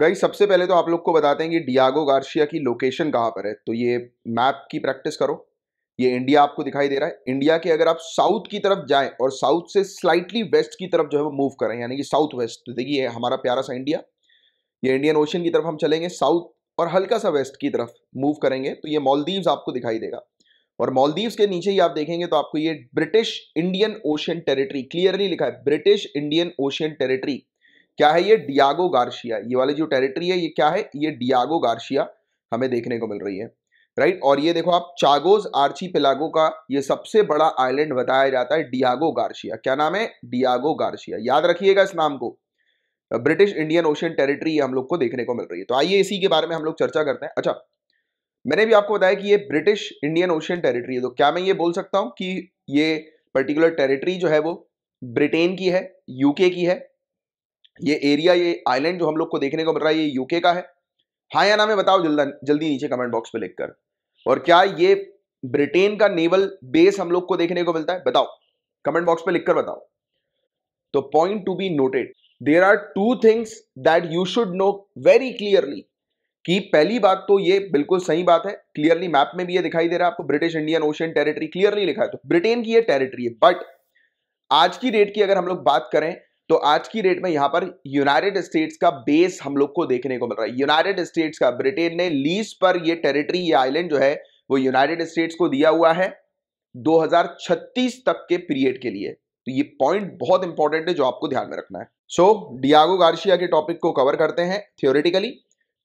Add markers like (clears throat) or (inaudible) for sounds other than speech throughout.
गई सबसे पहले तो आप लोग को बताते हैं कि डियागो गार्शिया की लोकेशन कहाँ पर है तो ये मैप की प्रैक्टिस करो ये इंडिया आपको दिखाई दे रहा है इंडिया के अगर आप साउथ की तरफ जाएं और साउथ से स्लाइटली वेस्ट की तरफ जो है वो मूव करें यानी कि साउथ वेस्ट तो देखिए हमारा प्यारा सा इंडिया ये इंडियन ओशन की तरफ हम चलेंगे साउथ और हल्का सा वेस्ट की तरफ मूव करेंगे तो ये मॉलदीव्स आपको दिखाई देगा और मॉलदीव्स के नीचे ही आप देखेंगे तो आपको ये British Indian Ocean territory clearly लिखा है ब्रिटिश इंडियन ओशियन टेरिटरी क्या है ये डियागो गार्शिया ये वाली जो टेरिटरी है ये क्या है ये डियागो गार्शिया हमें देखने को मिल रही है राइट और ये देखो आप चागोज आर्ची पिलागो का ये सबसे बड़ा आइलैंड बताया जाता है डियागो गार्शिया क्या नाम है डियागो गार्शिया याद रखिएगा इस नाम को ब्रिटिश इंडियन ओशन टेरिटरी हम लोग को देखने को मिल रही है तो आइए इसी के बारे में हम लोग चर्चा करते हैं अच्छा मैंने भी आपको बताया कि ये ब्रिटिश इंडियन ओशन टेरिटरी है तो क्या मैं ये बोल सकता हूँ कि ये पर्टिकुलर टेरिटरी जो है वो ब्रिटेन की है यूके की है ये एरिया ये आइलैंड जो हम लोग को देखने को मिल रहा है ये यूके का है हाँ या ना में बताओ जल्द जल्दी नीचे कमेंट बॉक्स पे लिखकर और क्या ये ब्रिटेन का नेवल बेस हम लोग को देखने को मिलता है बताओ कमेंट बॉक्स पे लिखकर बताओ तो point to be noted there are two things that you should know very clearly कि पहली बात तो ये बिल्कुल सही बात है क्लियरली मैप में भी ये दिखाई दे रहा है आपको British Indian Ocean territory clearly लिखा है तो ब्रिटेन की ये टेरिटरी है बट आज की डेट की अगर हम लोग बात करें तो आज की डेट में यहां पर यूनाइटेड स्टेट्स का बेस हम लोग को देखने को मिल रहा है यूनाइटेड स्टेट्स का ब्रिटेन ने लीज पर ये टेरिटरी ये आइलैंड जो है वो यूनाइटेड स्टेट्स को दिया हुआ है 2036 तक के पीरियड के लिए तो ये पॉइंट बहुत इंपॉर्टेंट है जो आपको ध्यान में रखना है सो so, डियागो गार्शिया के टॉपिक को कवर करते हैं थियोरिटिकली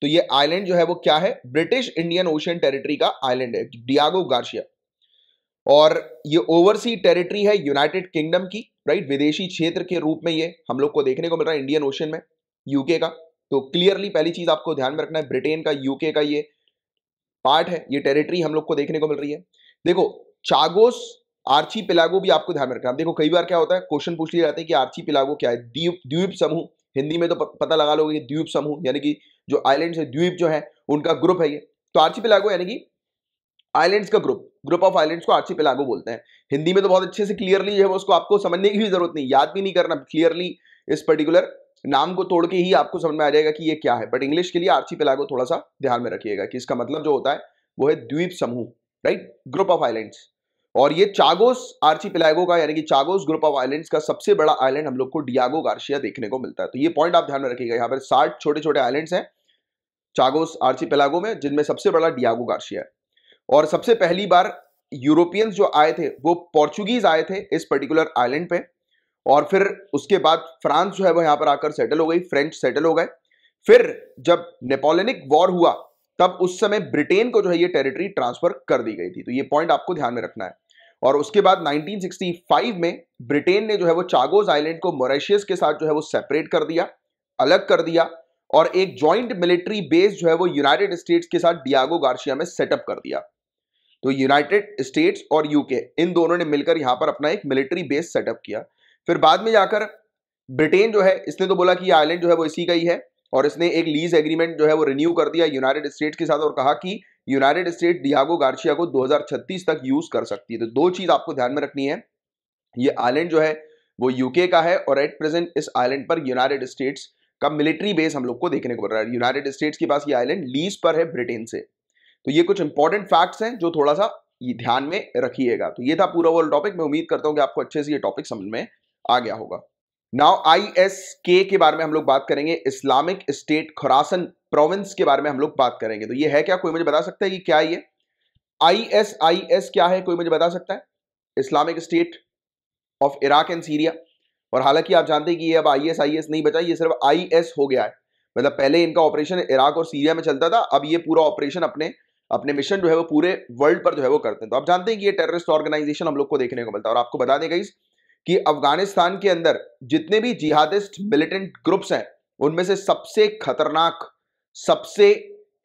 तो ये आइलैंड जो है वो क्या है ब्रिटिश इंडियन ओशियन टेरिटरी का आइलैंड है डियागो गार्शिया और ये ओवरसी टेरिटरी है यूनाइटेड किंगडम की राइट विदेशी क्षेत्र के रूप में ये हम लोग को देखने को मिल रहा है इंडियन ओशन में यूके का तो क्लियरली पहली चीज आपको ध्यान में रखना है ब्रिटेन का यूके का ये पार्ट है ये टेरिटरी हम लोग को देखने को मिल रही है देखो चागोस आर्ची पिलागो भी आपको ध्यान में रखना है देखो कई बार क्या होता है क्वेश्चन पूछ लिया जाते हैं कि आर्ची पिलागो क्या है द्वीप द्वीप समूह हिंदी में तो पता लगा लोगे द्वीप समूह यानी कि जो आइलैंड है द्वीप जो है उनका ग्रुप है ये तो आर्ची पिलागो यानी कि आइलैंड्स का ग्रुप ग्रुप ऑफ आइलैंड्स को आर्ची पिलागो बोलते हैं हिंदी में तो बहुत अच्छे से क्लियरली है उसको आपको समझने की भी जरूरत नहीं याद भी नहीं करना क्लियरली इस पर्टिकुलर नाम को तोड़ के ही आपको समझ में आ जाएगा कि ये क्या है बट इंग्लिश के लिए आर्ची पिलागो थोड़ा सा ध्यान में रखिएगा कि इसका मतलब जो होता है वो है द्वीप समूह राइट ग्रुप ऑफ आइलैंड्स और ये चागोस आर्ची पिलागो का यानी कि चागोस ग्रुप ऑफ आइलैंड्स का सबसे बड़ा आइलैंड हम लोग को डियागो गार्शिया देखने को मिलता है तो ये पॉइंट आप ध्यान में रखिएगा यहाँ पर साठ छोटे छोटे आइलैंड्स हैं चागोस आर्ची पिलागो में जिनमें सबसे बड़ा डियागो गार्शिया है और सबसे पहली बार यूरोपियंस जो आए थे वो पोर्चुगीज आए थे इस पर्टिकुलर आइलैंड पे और फिर उसके बाद फ्रांस जो है वो यहाँ पर आकर सेटल हो गई फ्रेंच सेटल हो गए फिर जब नेपोलिनिक वॉर हुआ तब उस समय ब्रिटेन को जो है ये टेरिटरी ट्रांसफर कर दी गई थी तो ये पॉइंट आपको ध्यान में रखना है और उसके बाद 1965 में ब्रिटेन ने जो है वो चागोज आइलैंड को मोरेशियस के साथ जो है वो सेपरेट कर दिया अलग कर दिया और एक ज्वाइंट मिलिट्री बेस जो है वो यूनाइटेड स्टेट्स के साथ डियागो गार्शिया में सेटअप कर दिया तो यूनाइटेड स्टेट्स और यूके इन दोनों ने मिलकर यहां पर अपना एक मिलिट्री बेस सेटअप किया फिर बाद में जाकर ब्रिटेन जो है इसने तो बोला कि आयलैंड जो है वो इसी का ही है और इसने एक लीज एग्रीमेंट जो है वो रिन्यू कर दिया यूनाइटेड स्टेट्स के साथ और कहा कि यूनाइटेड स्टेट डियागो गार्शिया को 2036 तक यूज कर सकती है तो दो चीज आपको ध्यान में रखनी है ये आइलैंड जो है वो यूके का है और एट प्रेजेंट इस आइलैंड पर यूनाइटेड स्टेट्स का मिलिट्री बेस हम लोग को देखने को मिल रहा है यूनाइटेड स्टेट्स के पास ये आइलैंड लीज पर है ब्रिटेन से तो ये कुछ इंपॉर्टेंट फैक्ट्स हैं जो थोड़ा सा ये ध्यान में रखिएगा तो ये था पूरा वर्ल्ड टॉपिक मैं उम्मीद करता हूँ कि आपको अच्छे से ये टॉपिक समझ में आ गया होगा नाउ आई के बारे में हम लोग बात करेंगे इस्लामिक स्टेट खुरासन प्रोविंस के बारे में हम लोग बात करेंगे तो ये है क्या कोई मुझे बता सकता है कि क्या ये आई क्या है कोई मुझे बता सकता है Islamic State of Iraq and Syria और हालांकि आप जानते हैं कि ये अब आई एस आई एस नहीं बचा ये सिर्फ आई एस हो गया है मतलब पहले इनका ऑपरेशन इराक और सीरिया में चलता था अब ये पूरा ऑपरेशन अपने अपने मिशन जो है वो पूरे वर्ल्ड पर जो है वो करते हैं तो आप जानते हैं कि ये टेररिस्ट ऑर्गेनाइजेशन हम लोग को देखने को मिलता है और आपको बता दें गाइस कि अफगानिस्तान के अंदर जितने भी जिहादिस्ट मिलिटेंट ग्रुप्स हैं उनमें से सबसे खतरनाक सबसे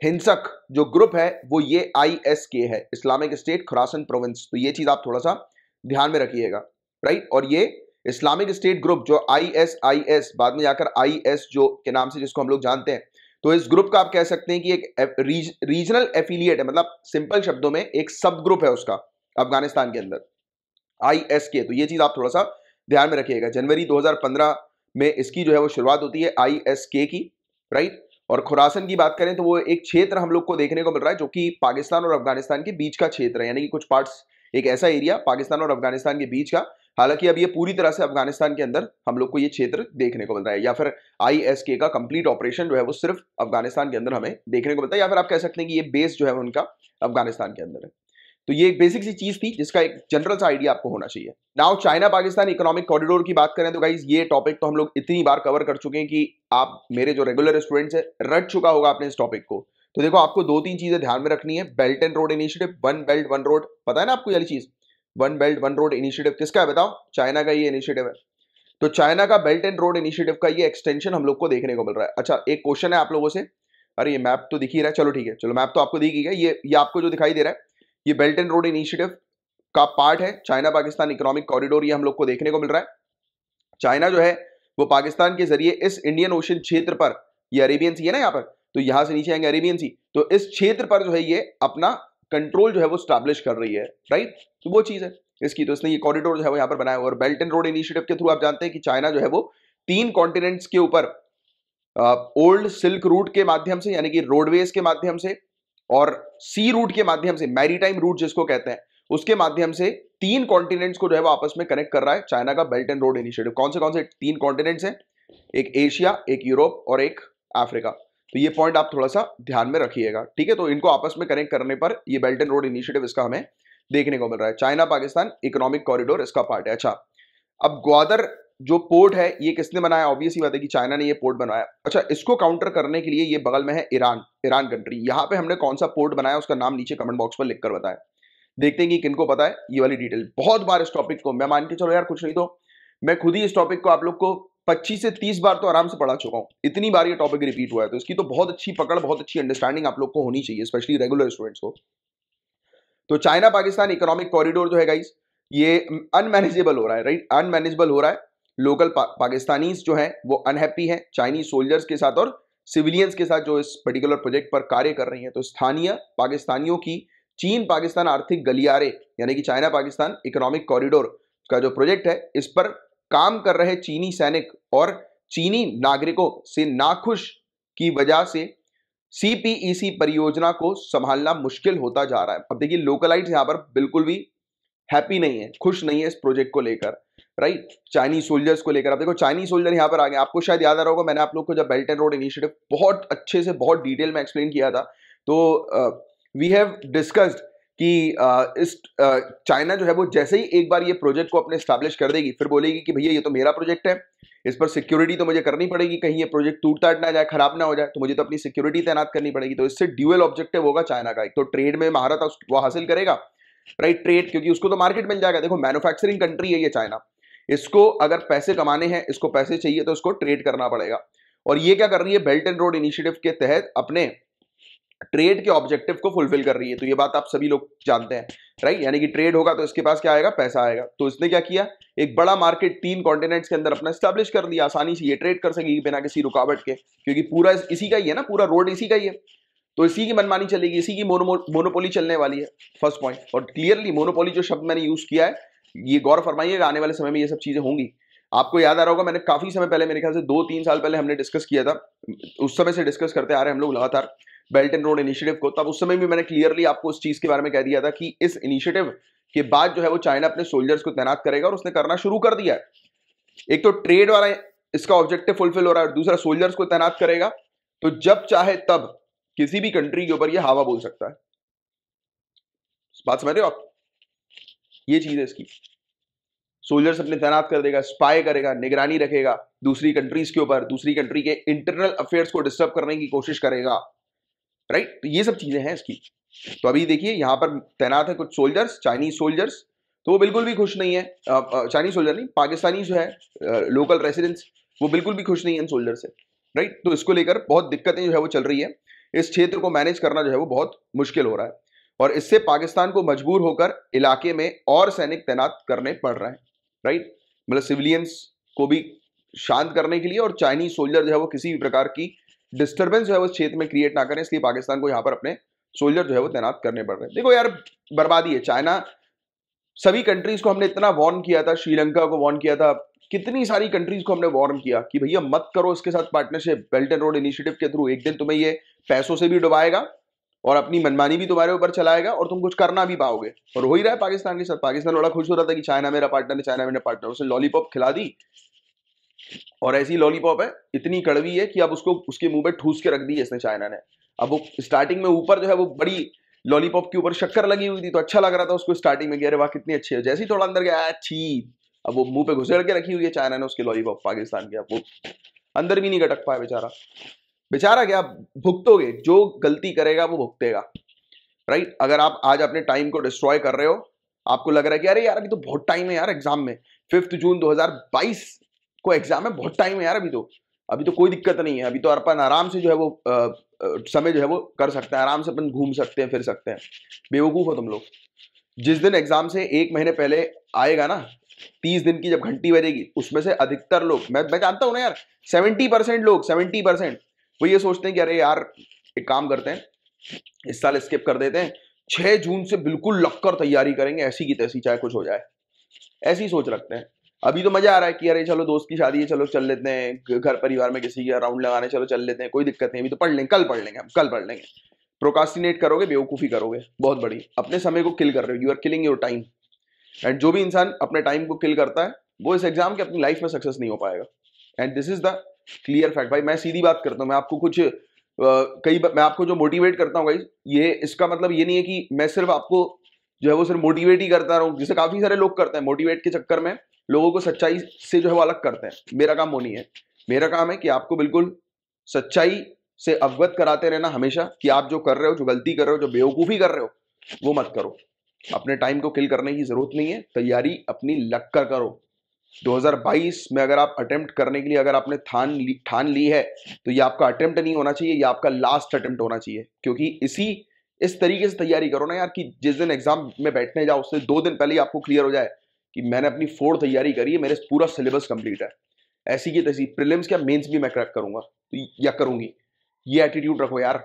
हिंसक जो ग्रुप है वो ये आईएसके है इस्लामिक स्टेट खुरासन प्रोविंस तो ये चीज आप थोड़ा सा ध्यान में रखिएगा राइट और ये इस्लामिक स्टेट ग्रुप जो आईएसआईएस बाद में जाकर आईएस जो के नाम से जिसको हम लोग जानते हैं तो इस ग्रुप का आप कह सकते हैं कि एक रीज, रीजनल एफिलियट है मतलब सिंपल शब्दों में एक सब ग्रुप है उसका अफगानिस्तान के अंदर आई के तो ये चीज आप थोड़ा सा ध्यान में रखिएगा जनवरी दो में इसकी जो है वो शुरुआत होती है आई की राइट और खुरासन की बात करें तो वो एक क्षेत्र हम लोग को देखने को मिल रहा है जो कि पाकिस्तान और अफगानिस्तान के बीच का क्षेत्र है यानी कि कुछ पार्ट्स एक ऐसा एरिया पाकिस्तान और अफगानिस्तान के बीच का हालांकि अब ये पूरी तरह से अफगानिस्तान के अंदर हम लोग को ये क्षेत्र देखने को मिल रहा है या फिर आईएसके का कंप्लीट ऑपरेशन जो है वो सिर्फ अफगानिस्तान के अंदर हमें देखने को मिलता है या फिर आप कह सकते हैं कि ये बेस जो है उनका अफगानिस्तान के अंदर है तो ये एक बेसिक सी चीज थी जिसका एक जनरल सा आइडिया आपको होना चाहिए now China Pakistan economic corridor की बात करें तो गाइज ये टॉपिक तो हम लोग इतनी बार कवर कर चुके हैं कि आप मेरे जो रेगुलर स्टूडेंट्स है रट चुका होगा आपने इस टॉपिक को तो देखो आपको दो तीन चीजें ध्यान में रखनी है belt and road initiative one belt one road पता है ना आपको यही चीज़ one belt one road initiative किसका है बताओ चाइना तो का ये इनिशिएटिव है तो चाइना का बेल्ट एंड रोड इनिशिएटिव का ये एक्सटेंशन हम लोग को देखने को मिल रहा है अच्छा एक क्वेश्चन है आप लोगों से अरे ये मैप तो दिखी रहा है चलो ठीक है चलो मैप तो आपको दिखी ही गया ये ये आपको जो दिखाई दे रहा है ये बेल्ट एंड रोड इनिशिएटिव का पार्ट है चाइना पाकिस्तान इकोनॉमिक कॉरिडोर ये हम लोग को देखने को मिल रहा है चाइना जो है वो पाकिस्तान के जरिए इस इंडियन ओशन क्षेत्र पर ये अरेबियन सी है ना यहाँ पर तो यहाँ से नीचे आएंगे अरेबियन सी तो इस क्षेत्र पर जो है ये अपना कंट्रोल जो है वो स्टैब्लिश कर रही है राइट तो वो चीज़ है इसकी तो इसने ये कॉरिडोर जो है वो यहाँ पर बनाया और बेल्ट एंड रोड इनिशिएटिव के थ्रू आप जानते हैं कि चाइना जो है वो तीन कॉन्टिनेंट्स के ऊपर ओल्ड सिल्क रूट के माध्यम से यानी कि रोडवेज के माध्यम से और सी रूट के माध्यम से मैरीटाइम रूट जिसको कहते हैं उसके माध्यम से तीन कॉन्टिनेंट्स को जो है वो आपस में कनेक्ट कर रहा है चाइना का बेल्ट एंड रोड इनिशिएटिव कौन से कौन से तीन कॉन्टिनेंट्स हैं एक एशिया एक यूरोप और एक अफ्रीका तो ये पॉइंट आप थोड़ा सा ध्यान में रखिएगा ठीक है तो इनको आपस में कनेक्ट करने पर ये बेल्ट एंड रोड इनिशिएटिव इसका हमें देखने को मिल रहा है चाइना पाकिस्तान इकोनॉमिक कॉरिडोर इसका पार्ट है अच्छा अब ग्वादर जो पोर्ट है ये किसने बनाया ऑब्वियसली बात है कि चाइना ने ये पोर्ट बनाया अच्छा इसको काउंटर करने के लिए ये बगल में है ईरान ईरान कंट्री यहाँ पे हमने कौन सा पोर्ट बनाया उसका नाम नीचे कमेंट बॉक्स पर लिखकर बताया देखते हैं कि किनको पता है ये वाली डिटेल बहुत बार इस टॉपिक को मैं मान के चलो यार कुछ नहीं तो मैं खुद ही इस टॉपिक को आप लोग को 25 से 30 बार तो आराम से पढ़ा चुका हूँ इतनी बार ये टॉपिक रिपीट हुआ है तो इसकी तो बहुत अच्छी पकड़ बहुत अच्छी अंडरस्टैंडिंग आप लोग को होनी चाहिए स्पेशली रेगुलर स्टूडेंट्स को तो चाइना पाकिस्तान इकोनॉमिक कॉरिडोर जो है गाइज ये अनमैनेजेबल हो रहा है राइट अनमैनेजेबल हो रहा है लोकल पा, पाकिस्तानीज जो है वो अनहैप्पी है चाइनीज सोल्जर्स के साथ और सिविलियंस के साथ जो इस पर्टिकुलर प्रोजेक्ट पर कार्य कर रही है तो स्थानीय पाकिस्तानियों की चीन पाकिस्तान आर्थिक गलियारे यानी कि चाइना पाकिस्तान इकोनॉमिक कॉरिडोर का जो प्रोजेक्ट है इस पर काम कर रहे चीनी सैनिक और चीनी नागरिकों से नाखुश की वजह से सीपीईसी e परियोजना को संभालना मुश्किल होता जा रहा है अब देखिए लोकलाइट यहां पर बिल्कुल भी हैप्पी नहीं है खुश नहीं है इस प्रोजेक्ट को लेकर राइट चाइनीज सोल्जर्स को लेकर आप देखो चाइनीज सोल्जर यहां पर आ गए आपको शायद याद आ रहा होगा मैंने आप लोग को जब बेल्ट एंड रोड इनिशिएटिव बहुत अच्छे से बहुत डिटेल में एक्सप्लेन किया था तो वी हैव डिस्कस्ड कि इस चाइना जो है वो जैसे ही एक बार ये प्रोजेक्ट को अपने स्टैब्लिश कर देगी फिर बोलेगी कि भैया ये तो मेरा प्रोजेक्ट है इस पर सिक्योरिटी तो मुझे करनी पड़ेगी कहीं ये प्रोजेक्ट टूट टाट ना जाए खराब ना हो जाए तो मुझे तो अपनी सिक्योरिटी तैनात करनी पड़ेगी तो इससे ड्यूअल ऑब्जेक्टिव होगा चाइना का एक तो ट्रेड में महारत वो हासिल करेगा राइट ट्रेड क्योंकि उसको तो मार्केट मिल जाएगा देखो मैनुफैक्चरिंग कंट्री है ये चाइना इसको अगर पैसे कमाने हैं इसको पैसे चाहिए तो इसको ट्रेड करना पड़ेगा और ये क्या कर रही है बेल्ट एंड रोड इनिशिएटिव के तहत अपने ट्रेड के ऑब्जेक्टिव को फुलफिल कर रही है तो ये बात आप सभी लोग जानते हैं राइट यानी कि ट्रेड होगा तो इसके पास क्या आएगा पैसा आएगा तो इसने क्या किया एक बड़ा मार्केट तीन कॉन्टिनेंट्स के अंदर अपना स्टैब्लिश कर लिया आसानी से ये ट्रेड कर सकेगी बिना किसी रुकावट के क्योंकि पूरा इसी का ही है ना पूरा रोड इसी का ही है तो इसी की मनमानी चलेगी इसी की मोनोपोली चलने वाली है फर्स्ट पॉइंट और क्लियरली मोनोपोली जो शब्द मैंने यूज किया है ये गौर फरमाइएगा आने वाले समय में ये सब चीजें होंगी आपको याद आ रहा होगा मैंने काफी समय पहले मेरे ख्याल से दो तीन साल पहले हमने डिस्कस किया था उस समय से डिस्कस करते आ रहे हैं हम लोग लगातार बेल्ट एंड रोड इनिशिएटिव को तब उस समय भी मैंने क्लियरली आपको उस चीज़ के बारे में कह दिया था कि इस इनिशिएटिव के बाद जो है वो चाइना अपने सोल्जर्स को तैनात करेगा और उसने करना शुरू कर दिया है एक तो ट्रेड वाला इसका ऑब्जेक्टिव फुलफिल हो रहा है दूसरा सोल्जर्स को तैनात करेगा तो जब चाहे तब किसी भी कंट्री के ऊपर यह हावा बोल सकता है बात समझ रहे हो आप ये चीज़ है इसकी सोल्जर्स अपने तैनात कर देगा स्पाई करेगा निगरानी रखेगा दूसरी कंट्रीज के ऊपर दूसरी कंट्री के इंटरनल अफेयर्स को डिस्टर्ब करने की कोशिश करेगा राइट तो ये सब चीज़ें हैं इसकी तो अभी देखिए यहाँ पर तैनात है कुछ सोल्जर्स चाइनीज सोल्जर्स तो वो बिल्कुल भी खुश नहीं है चाइनीज सोल्जर नहीं पाकिस्तानी जो है लोकल रेसिडेंट्स वो बिल्कुल भी खुश नहीं है सोल्जर से राइट तो इसको लेकर बहुत दिक्कतें जो है वो चल रही है इस क्षेत्र को मैनेज करना जो है वो बहुत मुश्किल हो रहा है और इससे पाकिस्तान को मजबूर होकर इलाके में और सैनिक तैनात करने पड़ रहे हैं राइट मतलब सिविलियंस को भी शांत करने के लिए और चाइनीज सोल्जर जो है वो किसी भी प्रकार की डिस्टर्बेंस जो है वो क्षेत्र में क्रिएट ना करें इसलिए पाकिस्तान को यहाँ पर अपने सोल्जर जो है वो तैनात करने पड़ रहे हैं देखो यार बर्बादी है चाइना सभी कंट्रीज को हमने इतना वार्न किया था श्रीलंका को वार्न किया था कितनी सारी कंट्रीज को हमने वार्न किया कि भैया मत करो इसके साथ partnership belt and road initiative के थ्रू एक दिन तुम्हें ये पैसों से भी डुबाएगा और अपनी मनमानी भी तुम्हारे ऊपर चलाएगा और तुम कुछ करना भी पाओगे और हो ही रहा है पाकिस्तान के साथ पाकिस्तान बड़ा खुश हो रहा था कि चाइना मेरा पार्टनर है चाइना मेरा पार्टनर उसने लॉलीपॉप खिला दी और ऐसी लॉलीपॉप है इतनी कड़वी है कि अब उसको उसके मुंह में ठूस के रख दी है इसने चाइना ने अब वो स्टार्टिंग में ऊपर जो है वो बड़ी लॉलीपॉप के ऊपर शक्कर लगी हुई थी तो अच्छा लग रहा था उसको स्टार्टिंग में कि वाह कितनी अच्छी है जैसे ही थोड़ा अंदर गया अच्छी अब वो मुंह पे घुसेड़ के रखी हुई है चाइना ने उसके लॉलीपॉप पाकिस्तान के अब वो अंदर भी नहीं गटक पाया बेचारा बेचारा क्या भुगतोगे जो गलती करेगा वो भुगतेगा राइट अगर आप आज अपने टाइम को डिस्ट्रॉय कर रहे हो आपको लग रहा है कि अरे यार अभी तो बहुत टाइम है यार एग्जाम में फिफ्थ जून 2022 को एग्जाम में बहुत टाइम है यार अभी तो अभी तो कोई दिक्कत नहीं है अभी तो अर्पण आराम से जो है वो आ, आ, समय जो है वो कर सकते हैं आराम से अपन घूम सकते हैं फिर सकते हैं बेवकूफ हो तुम लोग जिस दिन एग्जाम से एक महीने पहले आएगा ना तीस दिन की जब घंटी बजेगी उसमें से अधिकतर लोग मैं मैं जानता हूँ ना यार सेवेंटी परसेंट लोग सेवेंटी परसेंट वो ये सोचते हैं कि अरे यार एक काम करते हैं इस साल स्किप कर देते हैं छः जून से बिल्कुल लग कर तैयारी करेंगे ऐसी की तैसी चाहे कुछ हो जाए ऐसी सोच रखते हैं अभी तो मजा आ रहा है कि अरे चलो दोस्त की शादी है चलो चल लेते हैं घर परिवार में किसी के राउंड लगाने चलो चल लेते हैं कोई दिक्कत नहीं अभी तो पढ़ लेंगे कल पढ़ लेंगे हम कल पढ़ लेंगे प्रोकास्टिनेट करोगे बेवकूफ़ी करोगे बहुत बड़ी अपने समय को किल कर रहे हो you are killing your time and जो भी इंसान अपने टाइम को किल करता है वो इस एग्जाम के अपनी लाइफ में सक्सेस नहीं हो पाएगा and this is the clear fact भाई मैं सीधी बात करता हूँ मैं आपको कुछ कई मैं आपको जो मोटिवेट करता हूँ भाई ये इसका मतलब ये नहीं है कि मैं सिर्फ आपको जो है वो सिर्फ मोटिवेट ही करता रहूँ जिसे काफ़ी सारे लोग करते हैं मोटिवेट के चक्कर में लोगों को सच्चाई से जो है वो अलग करते हैं मेरा काम वो नहीं है मेरा काम है कि आपको बिल्कुल सच्चाई से अवगत कराते रहना हमेशा कि आप जो कर रहे हो जो गलती कर रहे हो जो बेवकूफ़ी कर रहे हो वो मत करो अपने टाइम को किल करने की ज़रूरत नहीं है तैयारी अपनी लग कर करो 2022 में अगर आप अटेम्प्ट करने के लिए अगर आपने ठान ली ठान ली है तो ये आपका अटेम्प्ट नहीं होना चाहिए ये आपका लास्ट अटेम्प्ट होना चाहिए क्योंकि इसी इस तरीके से तैयारी करो ना यार कि जिस दिन एग्जाम में बैठने जाओ उससे दो दिन पहले ही आपको क्लियर हो जाए कि मैंने अपनी फोर तैयारी करी है मेरे पूरा सिलेबस कंप्लीट है ऐसी की तैसी प्रिलिम्स क्या मेंस भी मैं क्रैक करूंगा तो या करूंगी ये एटीट्यूड रखो यार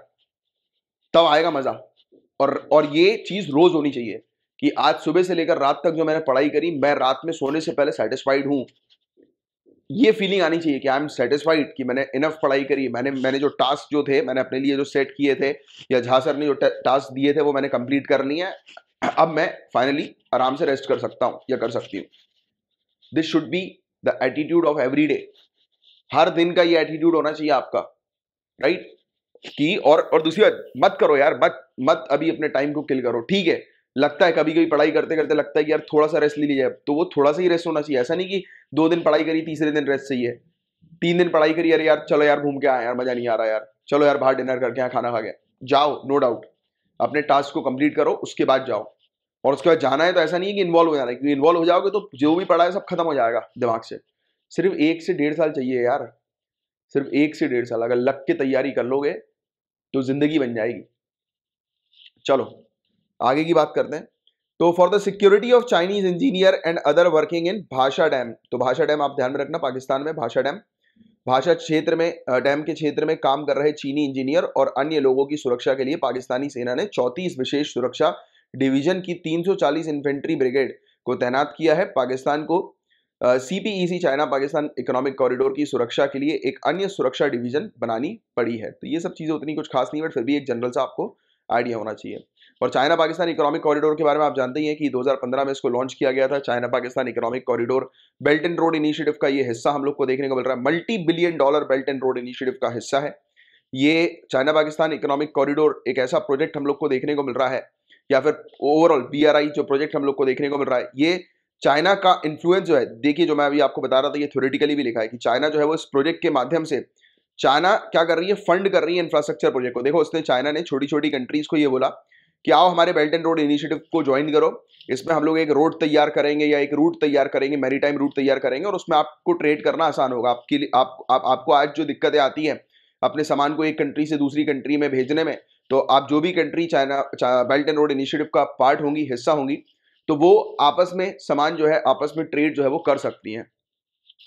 तब आएगा मजा और और ये चीज रोज होनी चाहिए कि आज सुबह से लेकर रात तक जो मैंने पढ़ाई करी मैं रात में सोने से पहले सेटिस्फाइड हूँ ये फीलिंग आनी चाहिए कि आई एम सेटिस्फाइड कि मैंने इनफ पढ़ाई करी मैंने मैंने जो टास्क जो थे मैंने अपने लिए जो सेट किए थे या झा सर ने जो टास्क दिए थे वो मैंने कंप्लीट कर लिया है अब मैं फाइनली आराम से रेस्ट कर सकता हूँ या कर सकती हूँ this should be the attitude of every day हर दिन का ये एटीट्यूड होना चाहिए आपका राइट right? कि और और दूसरी बात मत करो यार मत मत अभी अपने टाइम को किल करो ठीक है लगता है कभी कभी पढ़ाई करते करते लगता है कि यार थोड़ा सा रेस्ट ले लिया तो वो थोड़ा सा ही रेस्ट होना चाहिए ऐसा नहीं कि दो दिन पढ़ाई करी तीसरे दिन रेस्ट चाहिए तीन दिन पढ़ाई करी अरे यार चलो यार घूम के आया यार मजा नहीं आ रहा यार चलो यार बाहर डिनर करके यहाँ खाना खा गया जाओ नो डाउट अपने टास्क को कंप्लीट करो उसके बाद जाओ और उसके बाद जाना है तो ऐसा नहीं है कि इन्वॉल्व हो जाना है क्योंकि इन्वॉल्व हो जाओगे तो जो भी पढ़ा है सब खत्म हो जाएगा दिमाग से सिर्फ एक से डेढ़ साल चाहिए यार सिर्फ एक से डेढ़ साल अगर लग के तैयारी कर लोगे तो जिंदगी बन जाएगी चलो आगे की बात करते हैं तो for the security of Chinese engineer and other working in Bhasha dam तो भाषा डैम आप ध्यान में रखना पाकिस्तान में भाषा डैम भाषा क्षेत्र में डैम के क्षेत्र में काम कर रहे चीनी इंजीनियर और अन्य लोगों की सुरक्षा के लिए पाकिस्तानी सेना ने चौंतीस विशेष सुरक्षा डिवीजन की 340 इन्फेंट्री ब्रिगेड को तैनात किया है पाकिस्तान को CPEC China Pakistan economic corridor की सुरक्षा के लिए एक अन्य सुरक्षा डिवीजन बनानी पड़ी है तो ये सब चीज़ें उतनी कुछ खास नहीं बट फिर भी एक जनरल सा आपको आइडिया होना चाहिए और चाइना पाकिस्तान इकोनॉमिक कॉरिडोर के बारे में आप जानते ही हैं कि 2015 में इसको लॉन्च किया गया था China Pakistan economic corridor belt and road initiative का ये हिस्सा हम लोग को देखने को मिल रहा है multi billion dollar belt and road initiative का हिस्सा है ये चाइना पाकिस्तान इकोनॉमिक कॉरिडोर एक ऐसा प्रोजेक्ट हम लोग को देखने को मिल रहा है या फिर ओवरऑल बी जो प्रोजेक्ट हम लोग को देखने को मिल रहा है ये चाइना का इन्फ्लुएंस जो है देखिए जो मैं अभी आपको बता रहा था ये थ्योरेटिकली भी लिखा है कि चाइना जो है वो इस प्रोजेक्ट के माध्यम से चाइना क्या कर रही है फंड कर रही है इंफ्रास्ट्रक्चर प्रोजेक्ट को देखो उसने चाइना ने छोटी छोटी कंट्रीज को ये बोला कि आओ हमारे बेल्ट एंड रोड इनिशिएटिव को ज्वाइन करो इसमें हम लोग एक रोड तैयार करेंगे या एक रूट तैयार करेंगे मैरीटाइम रूट तैयार करेंगे और उसमें आपको ट्रेड करना आसान होगा आपके लिए आप, आप आपको आज जो दिक्कतें आती हैं अपने सामान को एक कंट्री से दूसरी कंट्री में भेजने में तो आप जो भी country China belt and road initiative का पार्ट होंगी हिस्सा होंगी तो वो आपस में सामान जो है आपस में ट्रेड जो है वो कर सकती हैं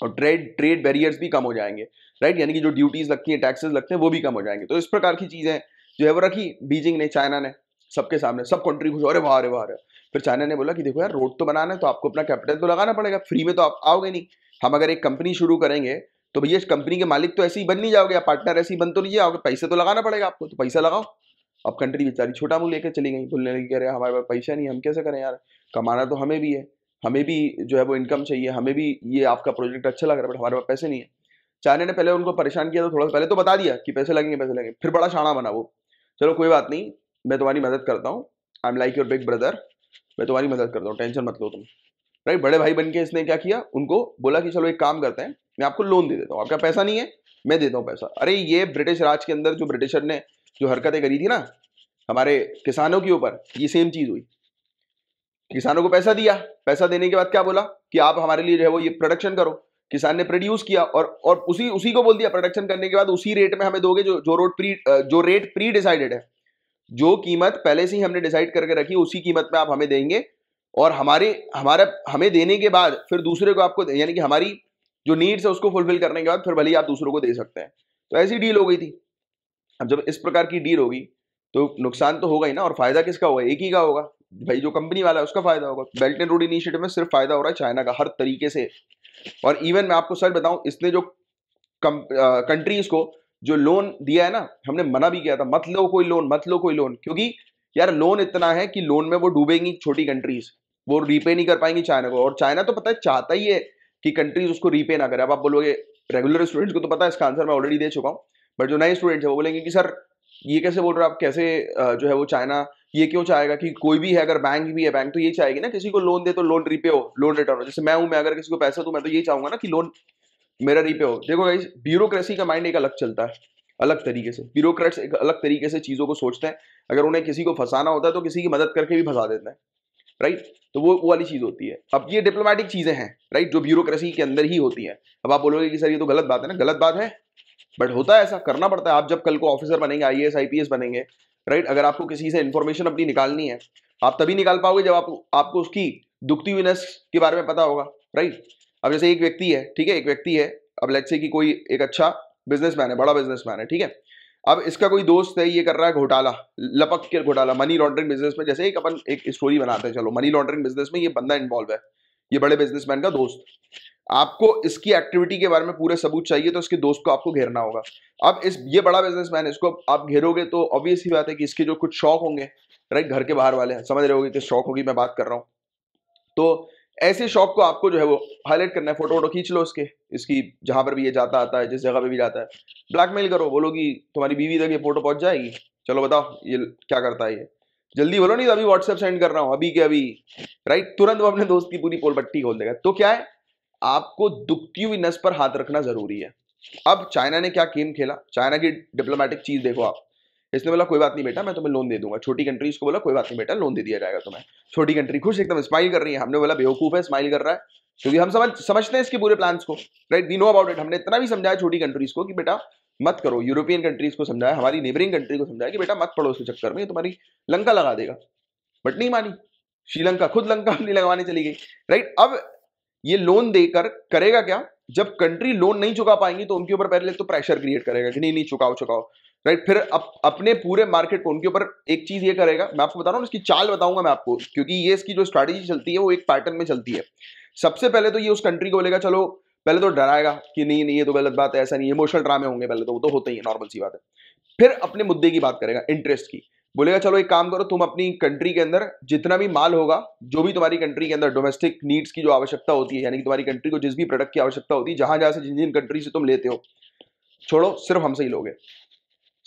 और ट्रेड ट्रेड बैरियर्स भी कम हो जाएंगे राइट यानी कि जो ड्यूटीज़ लगती हैं टैक्सेस लगते हैं वो भी कम हो जाएंगे तो इस प्रकार की चीज़ें जो है वो रखी बीजिंग ने चाइना ने सबके सामने सब कंट्री खुश अरे वाह अरे वाह फिर चाइना ने बोला कि देखो यार रोड तो बनाना है तो आपको अपना कैपिटल तो लगाना पड़ेगा फ्री में तो आप आओगे नहीं हम अगर एक कंपनी शुरू करेंगे तो भैया इस कंपनी के मालिक तो ऐसे ही बन नहीं जाओगे या पार्टनर ऐसे ही बन तो नहीं जाओगे पैसे तो लगाना पड़ेगा आपको तो पैसा लगाओ अब कंट्री बेचारी छोटा मुंह लेकर चली गई बोलने लगी रहे हमारे पास पैसा नहीं हम कैसे करें यार कमाना तो हमें भी है हमें भी जो है वो इनकम चाहिए हमें भी ये आपका प्रोजेक्ट अच्छा लग रहा है बट हमारे पास पैसे नहीं है चाइना ने पहले उनको परेशान किया तो थोड़ा पहले तो बता दिया कि पैसे लगेंगे पैसे लगेंगे फिर बड़ा शाणा बना वो चलो कोई बात नहीं मैं तुम्हारी मदद करता हूँ I am like your big brother मैं तुम्हारी मदद करता हूँ टेंशन मत लो तुम राइट बड़े भाई बन के इसने क्या किया उनको बोला कि चलो एक काम करते हैं मैं आपको लोन दे देता हूँ आपका पैसा नहीं है मैं देता हूँ पैसा अरे ये ब्रिटिश राज के अंदर जो ब्रिटिशर ने जो हरकतें करी थी ना हमारे किसानों के ऊपर ये सेम चीज़ हुई किसानों को पैसा दिया पैसा देने के बाद क्या बोला कि आप हमारे लिए जो है वो ये प्रोडक्शन करो किसान ने प्रोड्यूस किया और और उसी उसी को बोल दिया प्रोडक्शन करने के बाद उसी रेट में हमें दोगे जो जो रोड प्री जो रेट प्री डिसाइडेड है जो कीमत पहले से ही हमने डिसाइड करके रखी उसी कीमत में आप हमें देंगे और हमारे हमारा हमें देने के बाद फिर दूसरे को आपको यानी कि हमारी जो नीड्स है उसको फुलफिल करने के बाद फिर भले ही आप दूसरों को दे सकते हैं तो ऐसी डील हो गई थी अब जब इस प्रकार की डील होगी तो नुकसान तो होगा ही ना और फायदा किसका होगा एक ही का होगा भाई जो कंपनी वाला है उसका फायदा होगा बेल्ट एंड रोड इनिशिएटिव में सिर्फ फायदा हो रहा है चाइना का हर तरीके से और इवन मैं आपको सर बताऊं इसने जो कंट्रीज को जो लोन दिया है ना हमने मना भी किया था मत लो कोई लोन मत लो कोई लोन क्योंकि यार लोन इतना है कि लोन में वो डूबेंगी छोटी कंट्रीज वो रीपे नहीं कर पाएंगी चाइना को और चाइना तो पता है चाहता ही है कि कंट्रीज उसको रीपे ना करे अब आप बोलोगे रेगुलर स्टूडेंट्स को तो पता है इसका आंसर मैं ऑलरेडी दे चुका हूँ बट जो नए स्टूडेंट्स है वो बोलेंगे कि सर ये कैसे बोल रहे हो आप कैसे जो है वो चाइना ये क्यों चाहेगा कि कोई भी है अगर बैंक भी है बैंक तो ये चाहेगी ना किसी को लोन दे तो लोन रीपे हो लोन रिटर्न हो जैसे मैं हूँ मैं अगर किसी को पैसा दू मैं तो ये चाहूंगा ना कि लोन मेरा पे हो देखो भाई ब्यूरोक्रेसी का माइंड एक अलग चलता है अलग तरीके से ब्यूरोक्रेट्स एक अलग तरीके से चीज़ों को सोचते हैं अगर उन्हें किसी को फंसाना होता है तो किसी की मदद करके भी फंसा देते हैं राइट तो वो वो वाली चीज़ होती है अब ये डिप्लोमेटिक चीज़ें हैं राइट जो ब्यूरोक्रेसी के अंदर ही होती हैं अब आप बोलोगे कि सर ये तो गलत बात है ना गलत बात है बट होता है ऐसा करना पड़ता है आप जब कल को ऑफिसर बनेंगे आई एस बनेंगे राइट अगर आपको किसी से इन्फॉर्मेशन अपनी निकालनी है आप तभी निकाल पाओगे जब आप, आपको उसकी दुखती हुईनेस के बारे में पता होगा राइट अब जैसे एक व्यक्ति है ठीक है एक व्यक्ति है अब लेट्स से कि कोई एक अच्छा बिजनेसमैन है बड़ा बिजनेसमैन है ठीक है अब इसका कोई दोस्त है ये कर रहा है घोटाला लपक के घोटाला मनी लॉन्ड्रिंग बिजनेस में जैसे एक अपन एक स्टोरी बनाते हैं चलो मनी लॉन्ड्रिंग बिजनेस में ये बंदा इन्वॉल्व है ये बड़े बिजनेसमैन का दोस्त आपको इसकी एक्टिविटी के बारे में पूरे सबूत चाहिए तो इसके दोस्त को आपको घेरना होगा अब इस ये बड़ा बिजनेसमैन है इसको आप घेरोगे तो ऑब्वियस ही बात है कि इसके जो कुछ शौक होंगे राइट घर के बाहर वाले हैं समझ रहे होगे कि शौक होगी मैं बात कर रहा हूँ तो ऐसे शॉप को आपको जो है वो हाईलाइट करना है फोटो वोटो खींच लो उसके इसकी जहां पर भी ये जाता आता है जिस जगह पे भी जाता है ब्लैकमेल करो बोलो कि तुम्हारी बीवी तक ये फोटो पहुंच जाएगी चलो बताओ ये क्या करता है ये जल्दी बोलो नहीं तो अभी व्हाट्सएप सेंड कर रहा हूँ अभी के अभी राइट तुरंत वो अपने दोस्त की पूरी पोलपट्टी खोल देगा तो क्या है आपको दुखती हुई नस पर हाथ रखना जरूरी है अब चाइना ने क्या गेम खेला चाइना की डिप्लोमेटिक चीज देखो आप इसने बोला कोई बात नहीं बेटा मैं तुम्हें लोन दे दूंगा छोटी कंट्री इसको बोला कोई बात नहीं बेटा लोन दे दिया जाएगा तुम्हें छोटी कंट्री खुश एकदम स्माइल कर रही है हमने बोला बेवकूफ़ है स्माइल कर रहा है क्योंकि हम समझ समझते हैं इसके पूरे प्लान्स को right we know about it हमने इतना भी समझाया छोटी कंट्रीज को कि बेटा मत करो यूरोपियन कंट्रीज को समझाया हमारी नेबरिंग कंट्री को समझाया कि बेटा मत पड़ो उसके चक्कर में तुम्हारी लंका लगा देगा बट नहीं मानी श्रीलंका खुद लंका अपनी लगवाने चली गई राइट अब ये लोन देकर करेगा क्या जब कंट्री लोन नहीं चुका पाएंगी तो उनके ऊपर पहले तो प्रेशर क्रिएट करेगा कि नहीं नहीं चुकाओ चुकाओ राइट फिर अप, अपने पूरे मार्केट को उनके ऊपर एक चीज ये करेगा मैं आपको बता रहा हूँ इसकी चाल बताऊंगा मैं आपको क्योंकि ये इसकी जो स्ट्रैटेजी चलती है वो एक पैटर्न में चलती है सबसे पहले तो ये उस कंट्री को बोलेगा चलो पहले तो डराएगा कि नहीं नहीं ये तो गलत बात है ऐसा नहीं इमोशनल ड्रामे होंगे पहले तो वो तो होते ही नॉर्मल सी बात है फिर अपने मुद्दे की बात करेगा इंटरेस्ट की बोलेगा चलो एक काम करो तुम अपनी कंट्री के अंदर जितना भी माल होगा जो भी तुम्हारी कंट्री के अंदर डोमेस्टिक नीड्स की जो आवश्यकता होती है यानी कि तुम्हारी कंट्री को जिस भी प्रोडक्ट की आवश्यकता होती है जहां जहां से जिन जिन कंट्री से तुम लेते हो छोड़ो सिर्फ हमसे ही लोगे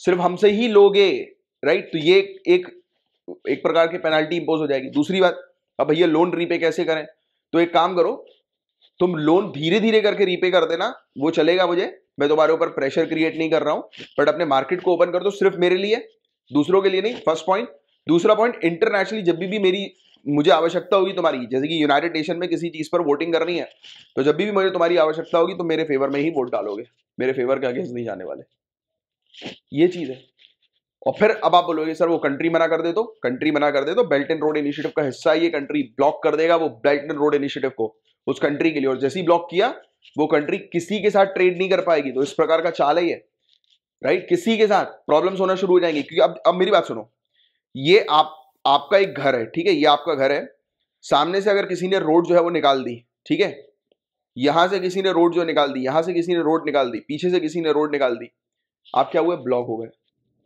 सिर्फ हमसे ही लोगे राइट तो ये एक एक प्रकार की पेनाल्टी इंपोज हो जाएगी दूसरी बात अब भैया लोन रीपे कैसे करें तो एक काम करो तुम लोन धीरे धीरे करके रीपे कर देना वो चलेगा मुझे मैं तुम्हारे ऊपर प्रेशर क्रिएट नहीं कर रहा हूं बट अपने मार्केट को ओपन कर दो सिर्फ मेरे लिए दूसरों के लिए नहीं फर्स्ट पॉइंट दूसरा पॉइंट इंटरनेशनली जब भी, भी मेरी मुझे आवश्यकता होगी तुम्हारी जैसे कि यूनाइटेड नेशन में किसी चीज पर वोटिंग करनी है तो जब भी, भी मुझे तुम्हारी आवश्यकता होगी तो मेरे फेवर में ही वोट डालोगे मेरे फेवर के अगेंस्ट नहीं जाने वाले ये चीज है और फिर अब आप बोलोगे सर वो कंट्री मना कर दे तो कंट्री मना कर दे तो बेल्ट एंड रोड इनिशिएटिव का हिस्सा ये कंट्री ब्लॉक कर देगा वो बेल्ट एंड रोड इनिशिएटिव को उस कंट्री के लिए और जैसे ही ब्लॉक किया वो कंट्री किसी के साथ ट्रेड नहीं कर पाएगी तो इस प्रकार का चाल है राइट किसी के साथ प्रॉब्लम होना शुरू हो जाएंगे क्योंकि अब अब मेरी बात सुनो ये आप आपका एक घर है ठीक है ये आपका घर है सामने से अगर किसी ने रोड जो है वो निकाल दी ठीक है यहां से किसी ने रोड जो निकाल दी यहां से किसी ने रोड निकाल दी पीछे से किसी ने रोड निकाल दी आप क्या हुए ब्लॉक हो गए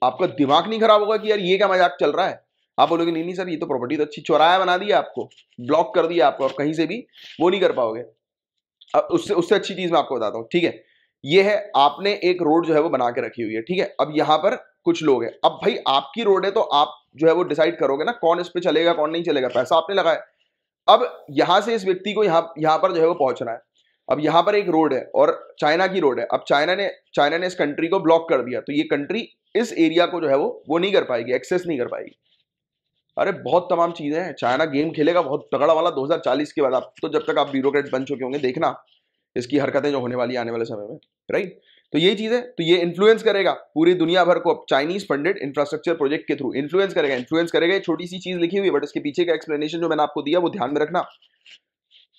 आपका दिमाग नहीं खराब होगा कि यार ये क्या मजाक चल रहा है आप बोलोगे नहीं नहीं सर ये तो प्रॉपर्टी तो अच्छी चौराया बना दिया आपको ब्लॉक कर दिया आपको आप कहीं से भी वो नहीं कर पाओगे अब उससे उससे अच्छी चीज मैं आपको बताता हूँ ठीक है ये है आपने एक रोड जो है वो बना के रखी हुई है ठीक है अब यहाँ पर कुछ लोग हैं अब भाई आपकी रोड है तो आप जो है वो डिसाइड करोगे ना कौन इस पर चलेगा कौन नहीं चलेगा पैसा आपने लगाया अब यहां से इस व्यक्ति को यहाँ यहाँ पर जो है वो पहुंचना है अब यहां पर एक रोड है और चाइना की रोड है अब चाइना ने चाइना ने इस कंट्री को ब्लॉक कर दिया तो ये कंट्री इस एरिया को जो है वो वो नहीं कर पाएगी एक्सेस नहीं कर पाएगी अरे बहुत तमाम चीज़ें हैं चाइना गेम खेलेगा बहुत तगड़ा वाला 2040 के बाद आप तो जब तक आप ब्यूरोक्रेट बन चुके होंगे देखना इसकी हरकतें जो होने वाली आने वाले समय में राइट तो ये चीज़ है तो ये इन्फ्लुएंस करेगा पूरी दुनिया भर को चाइनीज फंडेड इंफ्रास्ट्रक्चर प्रोजेक्ट के थ्रू इन्फ्लुएंस करेगा इन्फ्लुएंस करेगा छोटी सी चीज़ लिखी हुई है बट इसके पीछे का एक्सप्लेनेशन जो मैंने आपको दिया वो ध्यान में रखना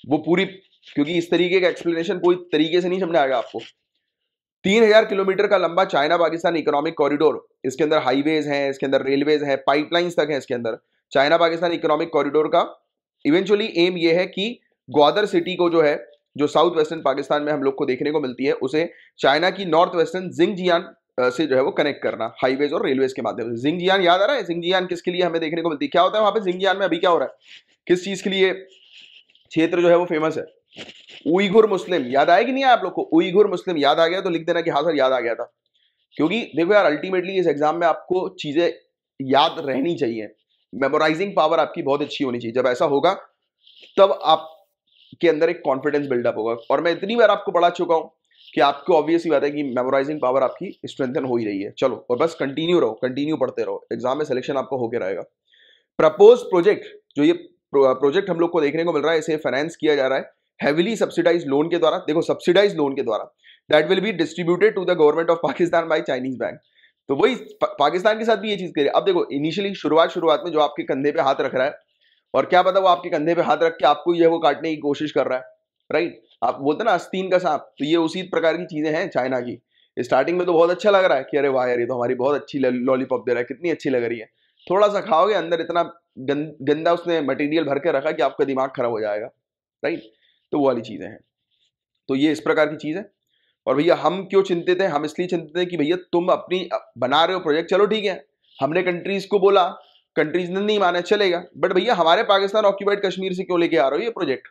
वो पूरी क्योंकि इस तरीके का एक्सप्लेनेशन कोई तरीके से नहीं समझ आएगा आपको तीन हजार किलोमीटर का लंबा चाइना पाकिस्तान इकोनॉमिक कॉरिडोर इसके अंदर हाईवेज हैं इसके अंदर रेलवेज हैं पाइपलाइंस तक हैं इसके अंदर चाइना पाकिस्तान इकोनॉमिक कॉरिडोर का इवेंचुअली एम ये है कि ग्वादर सिटी को जो है जो साउथ वेस्टर्न पाकिस्तान में हम लोग को देखने को मिलती है उसे चाइना की नॉर्थ वेस्टर्न जिंग जियान से जो है वो कनेक्ट करना हाईवेज और रेलवेज के माध्यम से जिंग जियान याद आ रहा है जिंग जियान किसके लिए हमें देखने को मिलती है क्या होता है वहां पे जिंग जियान में अभी क्या हो रहा है किस चीज के लिए क्षेत्र जो है वो फेमस है उइगुर मुस्लिम याद आया कि नहीं आप लोग को उइगुर मुस्लिम याद आ गया तो लिख देना कि हाँ सर याद आ गया था क्योंकि देखो यार अल्टीमेटली इस एग्जाम में आपको चीजें याद रहनी चाहिए मेमोराइजिंग पावर आपकी बहुत अच्छी होनी चाहिए जब ऐसा होगा तब आप के अंदर एक कॉन्फिडेंस बिल्डअप होगा और मैं इतनी बार आपको पढ़ा चुका हूं कि आपको ऑब्वियसली बात है कि मेमोराइजिंग पावर आपकी स्ट्रेंथन हो ही रही है चलो और बस कंटिन्यू रहो कंटिन्यू पढ़ते रहो एग्जाम में सिलेक्शन आपको होकर रहेगा प्रपोज प्रोजेक्ट जो ये प्रोजेक्ट हम लोग को देखने को मिल रहा है इसे फाइनेंस किया जा रहा है हैविली सब्सिडाइज लोन के द्वारा देखो सब्सिडाइज लोन के द्वारा that will be distributed to the government of Pakistan by Chinese bank तो वही पा, पाकिस्तान के साथ भी ये चीज करिए अब देखो इनिशियली शुरुआत शुरुआत में जो आपके कंधे पे हाथ रख रहा है और क्या पता वो आपके कंधे पे हाथ रख के आपको यह वो काटने की कोशिश कर रहा है राइट आप बोलते ना अस्तीन का सांप तो ये उसी प्रकार की चीजें हैं चाइना की स्टार्टिंग में तो बहुत अच्छा लग रहा है कि अरे वाह यार ये तो हमारी बहुत अच्छी लॉलीपॉप दे रहा है कितनी अच्छी लग रही है थोड़ा सा खाओगे अंदर इतना गंदा उसने मटेरियल भर के रखा कि आपका दिमाग खराब हो जाएगा राइट तो वो वाली चीज़ें हैं तो ये इस प्रकार की चीज़ है और भैया हम क्यों चिंतित हैं हम इसलिए चिंतित हैं कि भैया तुम अपनी बना रहे हो प्रोजेक्ट चलो ठीक है हमने कंट्रीज़ को बोला कंट्रीज ने नहीं माना चलेगा बट भैया हमारे पाकिस्तान ऑक्यूपाइड कश्मीर से क्यों लेके आ रहे हो ये प्रोजेक्ट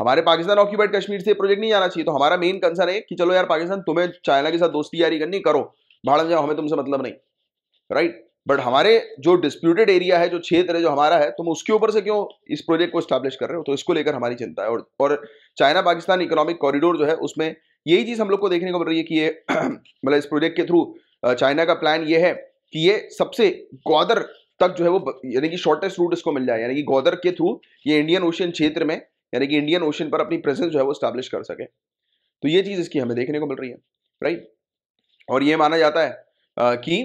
हमारे पाकिस्तान ऑक्यूपाइड कश्मीर से प्रोजेक्ट नहीं आना चाहिए तो हमारा मेन कंसर्न है कि चलो यार पाकिस्तान तुम्हें चाइना के साथ दोस्ती यारी करनी करो भाड़ जाओ हमें तुमसे मतलब नहीं राइट right? बट हमारे जो डिस्प्यूटेड एरिया है जो क्षेत्र है जो हमारा है तुम तो उसके ऊपर से क्यों इस प्रोजेक्ट को स्टैब्लिश कर रहे हो तो इसको लेकर हमारी चिंता है और और चाइना पाकिस्तान इकोनॉमिक कॉरिडोर जो है उसमें यही चीज़ हम लोग को देखने को मिल रही है कि ये (clears throat) मतलब इस प्रोजेक्ट के थ्रू चाइना का प्लान ये है कि ये सबसे ग्वादर तक जो है वो यानी कि शॉर्टेस्ट रूट इसको मिल जाए यानी कि ग्वादर के थ्रू ये इंडियन ओशन क्षेत्र में यानी कि इंडियन ओशन पर अपनी प्रेजेंस जो है वो स्टैब्लिश कर सके तो ये चीज़ इसकी हमें देखने को मिल रही है राइट और ये माना जाता है कि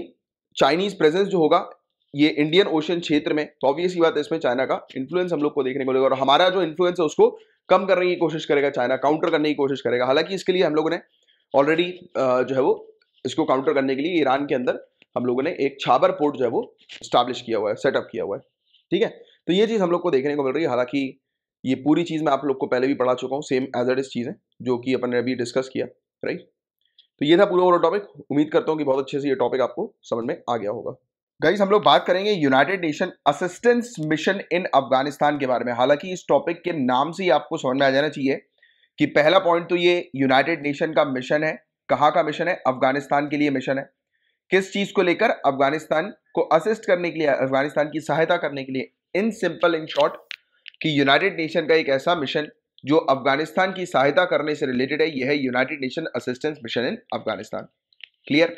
चाइनीज प्रेजेंस जो होगा ये इंडियन ओशन क्षेत्र में तो ऑब्वियसली बात है इसमें चाइना का इन्फ्लुएंस हम लोग को देखने को मिलेगा और हमारा जो इन्फ्लुएंस है उसको कम करने की कोशिश करेगा चाइना काउंटर करने की कोशिश करेगा हालांकि इसके लिए हम लोगों ने ऑलरेडी जो है वो इसको काउंटर करने के लिए ईरान के अंदर हम लोगों ने एक छाबर पोर्ट जो है वो स्टैब्लिश किया हुआ है सेटअप किया हुआ है ठीक है तो ये चीज़ हम लोग को देखने को मिल रही है हालांकि ये पूरी चीज़ मैं आप लोग को पहले भी पढ़ा चुका हूँ सेम एज एड चीज़ चीज़ें जो कि अपन ने अभी डिस्कस किया राइट तो ये था पूरा टॉपिक उम्मीद करता हूँ कि बहुत अच्छे से ये टॉपिक आपको समझ में आ गया होगा गाइज हम लोग बात करेंगे United Nation assistance mission in Afghanistan के बारे में हालांकि इस टॉपिक के नाम से ही आपको समझ में आ जाना चाहिए कि पहला पॉइंट तो ये यूनाइटेड नेशन का मिशन है कहाँ का मिशन है अफगानिस्तान के लिए मिशन है किस चीज़ को लेकर अफगानिस्तान को असिस्ट करने के लिए अफगानिस्तान की सहायता करने के लिए इन सिंपल इन शॉर्ट कि यूनाइटेड नेशन का एक ऐसा मिशन जो अफगानिस्तान की सहायता करने से रिलेटेड है यह है United Nation assistance mission in Afghanistan clear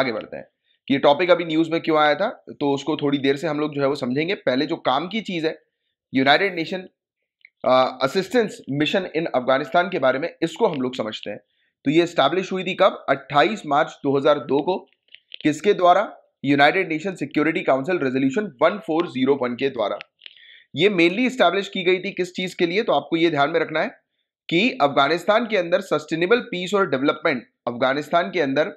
आगे बढ़ते हैं ये टॉपिक अभी न्यूज़ में क्यों आया था तो उसको थोड़ी देर से हम लोग जो है वो समझेंगे पहले जो काम की चीज़ है United Nation assistance mission in Afghanistan के बारे में इसको हम लोग समझते हैं तो ये स्टैब्लिश हुई थी कब 28 मार्च 2002 को किसके द्वारा United Nation security council resolution 1401 के द्वारा ये मेनली इस्टेब्लिश की गई थी किस चीज़ के लिए तो आपको ये ध्यान में रखना है कि अफगानिस्तान के अंदर सस्टेनेबल पीस और डेवलपमेंट अफगानिस्तान के अंदर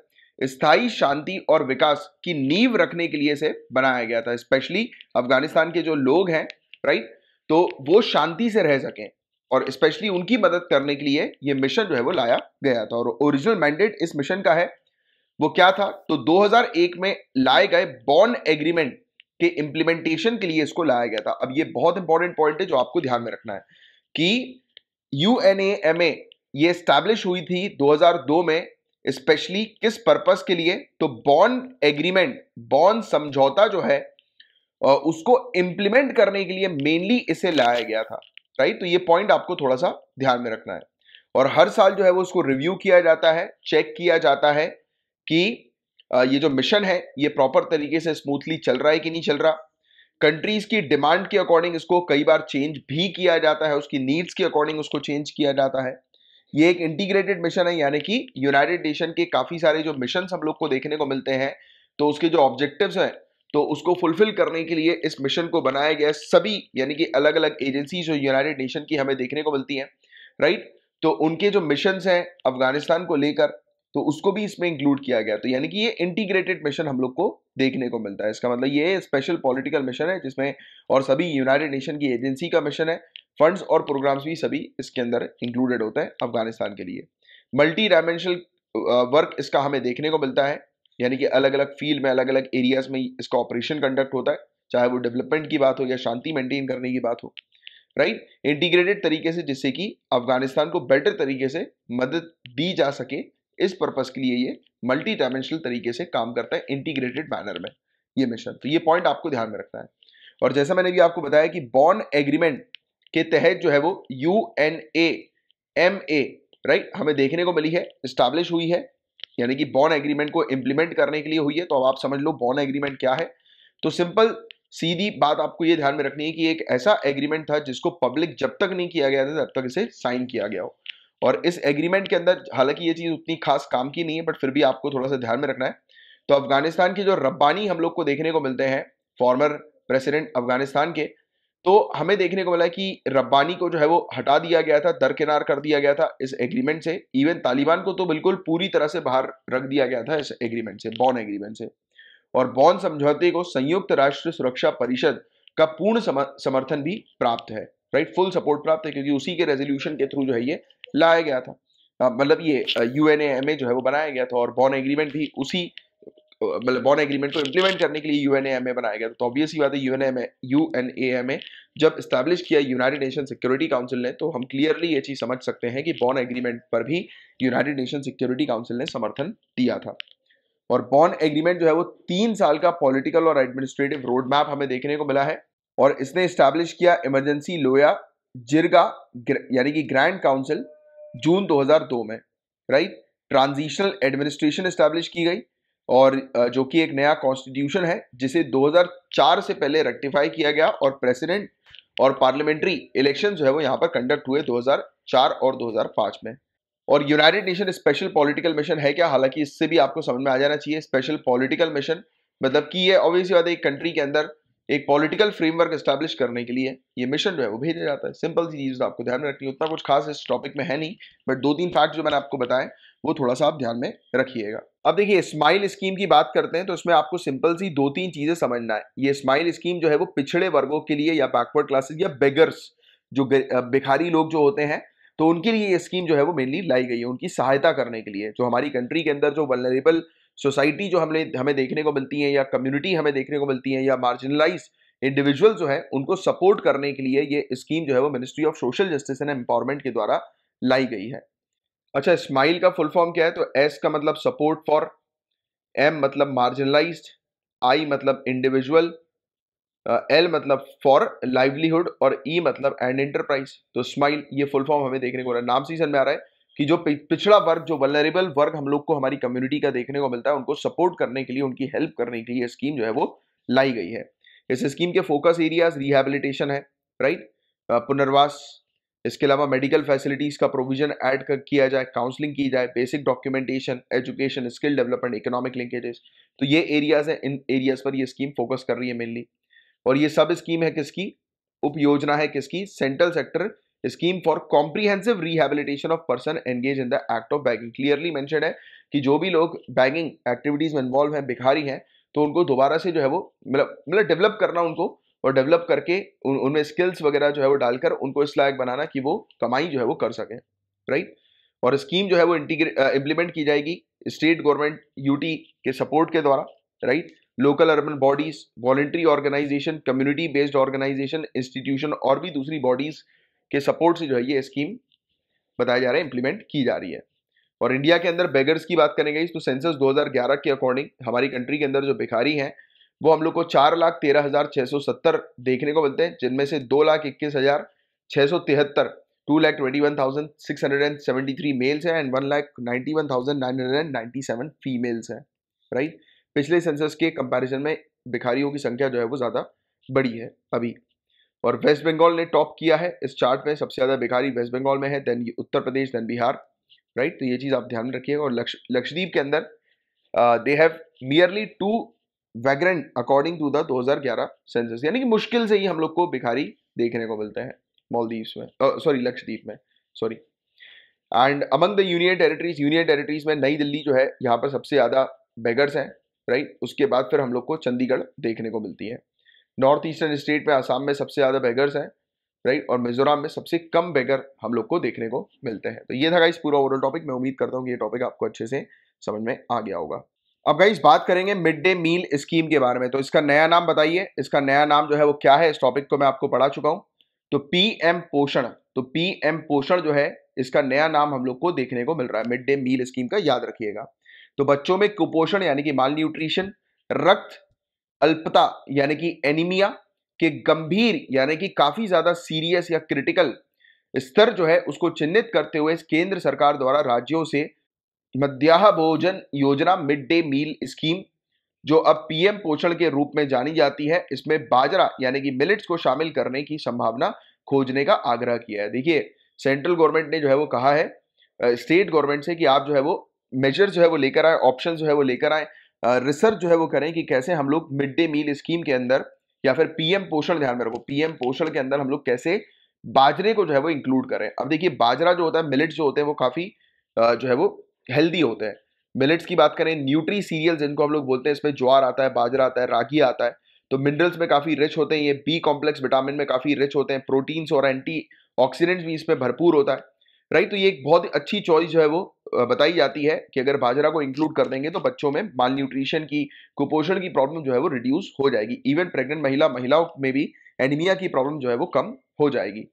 स्थायी शांति और विकास की नींव रखने के लिए से बनाया गया था स्पेशली अफगानिस्तान के जो लोग हैं राइट तो वो शांति से रह सकें और स्पेशली उनकी मदद करने के लिए ये मिशन जो है वो लाया गया था और ओरिजिनल मैंडेट इस मिशन का है वो क्या था तो 2001 में लाए गए बॉन्ड एग्रीमेंट के इंप्लीमेंटेशन के लिए इसको लाया गया था अब ये बहुत इंपॉर्टेंट पॉइंट है जो आपको ध्यान में रखना है कि यू ये स्टैब्लिश हुई थी 2002 में स्पेशली किस पर्पस के लिए तो बॉन्ड एग्रीमेंट बॉन्ड समझौता जो है उसको इंप्लीमेंट करने के लिए मेनली इसे लाया गया था राइट तो ये पॉइंट आपको थोड़ा सा ध्यान में रखना है और हर साल जो है वो उसको रिव्यू किया जाता है चेक किया जाता है कि ये जो मिशन है ये प्रॉपर तरीके से स्मूथली चल रहा है कि नहीं चल रहा कंट्रीज की डिमांड के अकॉर्डिंग इसको कई बार चेंज भी किया जाता है उसकी नीड्स के अकॉर्डिंग उसको चेंज किया जाता है ये एक इंटीग्रेटेड मिशन है यानी कि यूनाइटेड नेशन के काफ़ी सारे जो मिशन हम लोग को देखने को मिलते हैं तो उसके जो ऑब्जेक्टिव्स हैं तो उसको फुलफिल करने के लिए इस मिशन को बनाया गया सभी यानी कि अलग अलग एजेंसी जो यूनाइटेड नेशन की हमें देखने को मिलती हैं राइट तो उनके जो मिशन हैं अफगानिस्तान को लेकर तो उसको भी इसमें इंक्लूड किया गया तो यानी कि ये इंटीग्रेटेड मिशन हम लोग को देखने को मिलता है इसका मतलब ये स्पेशल पॉलिटिकल मिशन है जिसमें और सभी यूनाइटेड नेशन की एजेंसी का मिशन है फंड्स और प्रोग्राम्स भी सभी इसके अंदर इंक्लूडेड होते हैं अफगानिस्तान के लिए मल्टी डायमेंशनल वर्क इसका हमें देखने को मिलता है यानी कि अलग अलग फील्ड में अलग अलग एरियाज में इसका ऑपरेशन कंडक्ट होता है चाहे वो डेवलपमेंट की बात हो या शांति मेंटेन करने की बात हो राइट इंटीग्रेटेड तरीके से जिससे कि अफगानिस्तान को बेटर तरीके से मदद दी जा सके इस पर्पज के लिए ये मल्टी डायमेंशनल तरीके से काम करता है इंटीग्रेटेड मैनर में ये मिशन तो ये पॉइंट आपको ध्यान में रखना है और जैसा मैंने भी आपको बताया कि बॉन्ड एग्रीमेंट के तहत जो है वो U N A M A right हमें देखने को मिली है स्टैब्लिश हुई है यानी कि बॉन्ड एग्रीमेंट को इंप्लीमेंट करने के लिए हुई है तो अब आप समझ लो बॉन्ड एग्रीमेंट क्या है तो सिंपल सीधी बात आपको ये ध्यान में रखनी है कि एक ऐसा एग्रीमेंट था जिसको पब्लिक जब तक नहीं किया गया था तब तक इसे साइन किया गया हो और इस एग्रीमेंट के अंदर हालांकि ये चीज़ उतनी खास काम की नहीं है बट फिर भी आपको थोड़ा सा ध्यान में रखना है तो अफगानिस्तान के जो रब्बानी हम लोग को देखने को मिलते हैं फॉर्मर प्रेसिडेंट अफगानिस्तान के तो हमें देखने को मिला कि रब्बानी को जो है वो हटा दिया गया था दरकिनार कर दिया गया था इस एग्रीमेंट से इवन तालिबान को तो बिल्कुल पूरी तरह से बाहर रख दिया गया था इस एग्रीमेंट से बॉन एग्रीमेंट से और बॉन समझौते को संयुक्त राष्ट्र सुरक्षा परिषद का पूर्ण समर्थन भी प्राप्त है राइट फुल सपोर्ट प्राप्त है क्योंकि उसी के रेजोल्यूशन के थ्रू जो है ये लाया गया था मतलब ये यू में जो है वो बनाया गया था और बॉन एग्रीमेंट भी उसी मतलब बॉन एग्रीमेंट को इम्प्लीमेंट करने के लिए यू एन बनाया गया तो ऑब्वियस ही बात है U N U N A M A जब इस्टेब्लिश किया यूनाइटेड नेशन सिक्योरिटी काउंसिल ने तो हम क्लियरली ये चीज़ समझ सकते हैं कि बॉन एग्रीमेंट पर भी यूनाइटेड नेशन सिक्योरिटी काउंसिल ने समर्थन दिया था और बॉन एग्रीमेंट जो है वो तीन साल का पॉलिटिकल और एडमिनिस्ट्रेटिव रोड मैप हमें देखने को मिला है और इसने इस्टेब्लिश किया इमरजेंसी लोया जिरगा यानी कि ग्रैंड काउंसिल जून 2002 में राइट ट्रांजिशनल एडमिनिस्ट्रेशन स्टैब्लिश की गई और जो कि एक नया कॉन्स्टिट्यूशन है जिसे 2004 से पहले रेक्टिफाई किया गया और प्रेसिडेंट और पार्लियामेंट्री इलेक्शन जो है वो यहाँ पर कंडक्ट हुए 2004 और 2005 में और United Nation special political mission है क्या हालांकि इससे भी आपको समझ में आ जाना चाहिए स्पेशल पॉलिटिकल मिशन मतलब कि ये ऑब्वियसली बात है एक कंट्री के अंदर एक पॉलिटिकल फ्रेमवर्क एस्टैब्लिश करने के लिए ये मिशन जो है वो भेजा जाता है सिंपल सी चीज़ आपको ध्यान में रखनी है उतना कुछ खास इस टॉपिक में है नहीं बट दो तीन फैक्ट जो मैंने आपको बताए वो थोड़ा सा आप ध्यान में रखिएगा अब देखिए स्माइल स्कीम की बात करते हैं तो इसमें आपको सिंपल सी दो तीन चीज़ें समझना है ये स्माइल स्कीम जो है वो पिछड़े वर्गों के लिए या बैकवर्ड क्लासेज या बेगर्स जो भिखारी लोग जो होते हैं तो उनके लिए ये स्कीम जो है वो मेनली लाई गई है उनकी सहायता करने के लिए जो हमारी कंट्री के अंदर जो वनरेबल सोसाइटी जो हमने हमें देखने को मिलती है या कम्युनिटी हमें देखने को मिलती है या मार्जिनलाइज इंडिविजुअल जो है उनको सपोर्ट करने के लिए ये स्कीम जो है वो ministry of social justice and empowerment के द्वारा लाई गई है अच्छा स्माइल का फुल फॉर्म क्या है तो एस का मतलब सपोर्ट फॉर एम मतलब मार्जिनलाइज आई मतलब इंडिविजुअल एल मतलब फॉर लाइवलीहुड और ई e मतलब एंड एंटरप्राइज तो स्माइल ये फुल फॉर्म हमें देखने को रहा है नाम सीजन में आ रहा है कि जो पिछड़ा वर्ग जो वलरेबल वर्ग हम लोग को हमारी कम्युनिटी का देखने को मिलता है उनको सपोर्ट करने के लिए उनकी हेल्प करने के लिए स्कीम जो है वो लाई गई है इस स्कीम के फोकस एरियाज रिहेबिलिटेशन है राइट पुनर्वास इसके अलावा मेडिकल फैसिलिटीज का प्रोविजन ऐड किया जाए काउंसलिंग की जाए basic documentation education skill development economic linkages तो ये एरियाज हैं इन एरियाज पर ये स्कीम फोकस कर रही है मेनली और ये सब स्कीम है किसकी उपयोजना है किसकी central sector scheme for comprehensive rehabilitation of person engage in the act of begging clearly mention है कि जो भी लोग बैगिंग एक्टिविटीज में इन्वॉल्व हैं भिखारी हैं तो उनको दोबारा से जो है वो मतलब मतलब डेवलप करना उनको और डेवलप करके उन उनमें स्किल्स वगैरह जो है वो डालकर उनको इस लायक बनाना कि वो कमाई जो है वो कर सकें राइट और स्कीम जो है वो इंटीग्रे इम्प्लीमेंट की जाएगी स्टेट गवर्नमेंट यूटी के सपोर्ट के द्वारा right local urban bodies voluntary organisation community based organisation institution और भी दूसरी बॉडीज़ के सपोर्ट से जो है ये स्कीम बताया जा रहा है इंप्लीमेंट की जा रही है और इंडिया के अंदर बेगर्स की बात करेंगे तो सेंसस 2011 के अकॉर्डिंग हमारी कंट्री के अंदर जो भिखारी हैं वो हम लोग को चार लाख तेरह हज़ार छः सौ सत्तर देखने को मिलते हैं जिनमें से दो लाख इक्कीस हज़ार छः सौ तिहत्तर two lakh twenty one thousand six hundred and seventy three males हैं and one lakh ninety one thousand nine hundred and ninety seven females हैं राइट पिछले सेंसस के कंपेरिजन में भिखारियों की संख्या जो है वो ज़्यादा बड़ी है अभी और वेस्ट बंगाल ने टॉप किया है इस चार्ट में सबसे ज़्यादा भिखारी वेस्ट बंगाल में है then Uttar Pradesh then Bihar right तो ये चीज़ आप ध्यान में रखिएगा और लक्षद्वीप के अंदर they have nearly two vagrant according to the 2011 census यानी कि मुश्किल से ही हम लोग को भिखारी देखने को मिलते हैं मालदीव्स में सॉरी लक्षद्वीप में sorry and among the union territories union territories में नई दिल्ली जो है यहाँ पर सबसे ज़्यादा बेगर्स हैं राइट उसके बाद फिर हम लोग को चंडीगढ़ देखने को मिलती है नॉर्थ ईस्टर्न स्टेट में आसाम में सबसे ज़्यादा बेगर्स हैं राइट और मिजोरम में सबसे कम बेगर हम लोग को देखने को मिलते हैं तो ये था गाइस पूरा ओवरऑल टॉपिक मैं उम्मीद करता हूँ कि ये टॉपिक आपको अच्छे से समझ में आ गया होगा अब गाइस बात करेंगे मिड डे मील स्कीम के बारे में तो इसका नया नाम बताइए इसका नया नाम जो है वो क्या है इस टॉपिक को मैं आपको पढ़ा चुका हूँ तो पी एम पोषण तो पी एम पोषण जो है इसका नया नाम हम लोग को देखने को मिल रहा है मिड डे मील स्कीम का याद रखिएगा तो बच्चों में कुपोषण यानी कि माल न्यूट्रिशन रक्त अल्पता यानी कि एनीमिया के गंभीर यानी कि काफ़ी ज़्यादा सीरियस या क्रिटिकल स्तर जो है उसको चिन्हित करते हुए केंद्र सरकार द्वारा राज्यों से मध्याह भोजन योजना मिड डे मील स्कीम जो अब पीएम पोषण के रूप में जानी जाती है इसमें बाजरा यानी कि मिलेट्स को शामिल करने की संभावना खोजने का आग्रह किया है देखिए सेंट्रल गवर्नमेंट ने जो है वो कहा है स्टेट गवर्नमेंट से कि आप जो है वो मेजर जो है वो लेकर आए ऑप्शन जो है वो लेकर आए रिसर्च जो है वो करें कि कैसे हम लोग मिड डे मील स्कीम के अंदर या फिर पीएम पोषण ध्यान में रखो पीएम पोषण के अंदर हम लोग कैसे बाजरे को जो है वो इंक्लूड करें अब देखिए बाजरा जो होता है मिलेट्स जो होते हैं वो काफ़ी जो है वो हेल्दी होते हैं मिलेट्स की बात करें न्यूट्री सीरियल जिनको हम लोग बोलते हैं इसमें ज्वार आता है बाजरा आता है रागी आता है तो मिनरल्स में काफ़ी रिच होते हैं ये बी कॉम्प्लेक्स विटामिन में काफ़ी रिच होते हैं प्रोटीन्स और एंटी ऑक्सीडेंट्स भी इसमें भरपूर होता है राइट तो ये एक बहुत अच्छी चॉइस जो है वो बताई जाती है कि अगर बाजरा को इंक्लूड कर देंगे तो बच्चों में माल न्यूट्रिशन की कुपोषण की प्रॉब्लम जो है वो रिड्यूस हो जाएगी इवन प्रेग्नेंट महिला महिलाओं में भी एनीमिया की प्रॉब्लम जो है वो कम हो जाएगी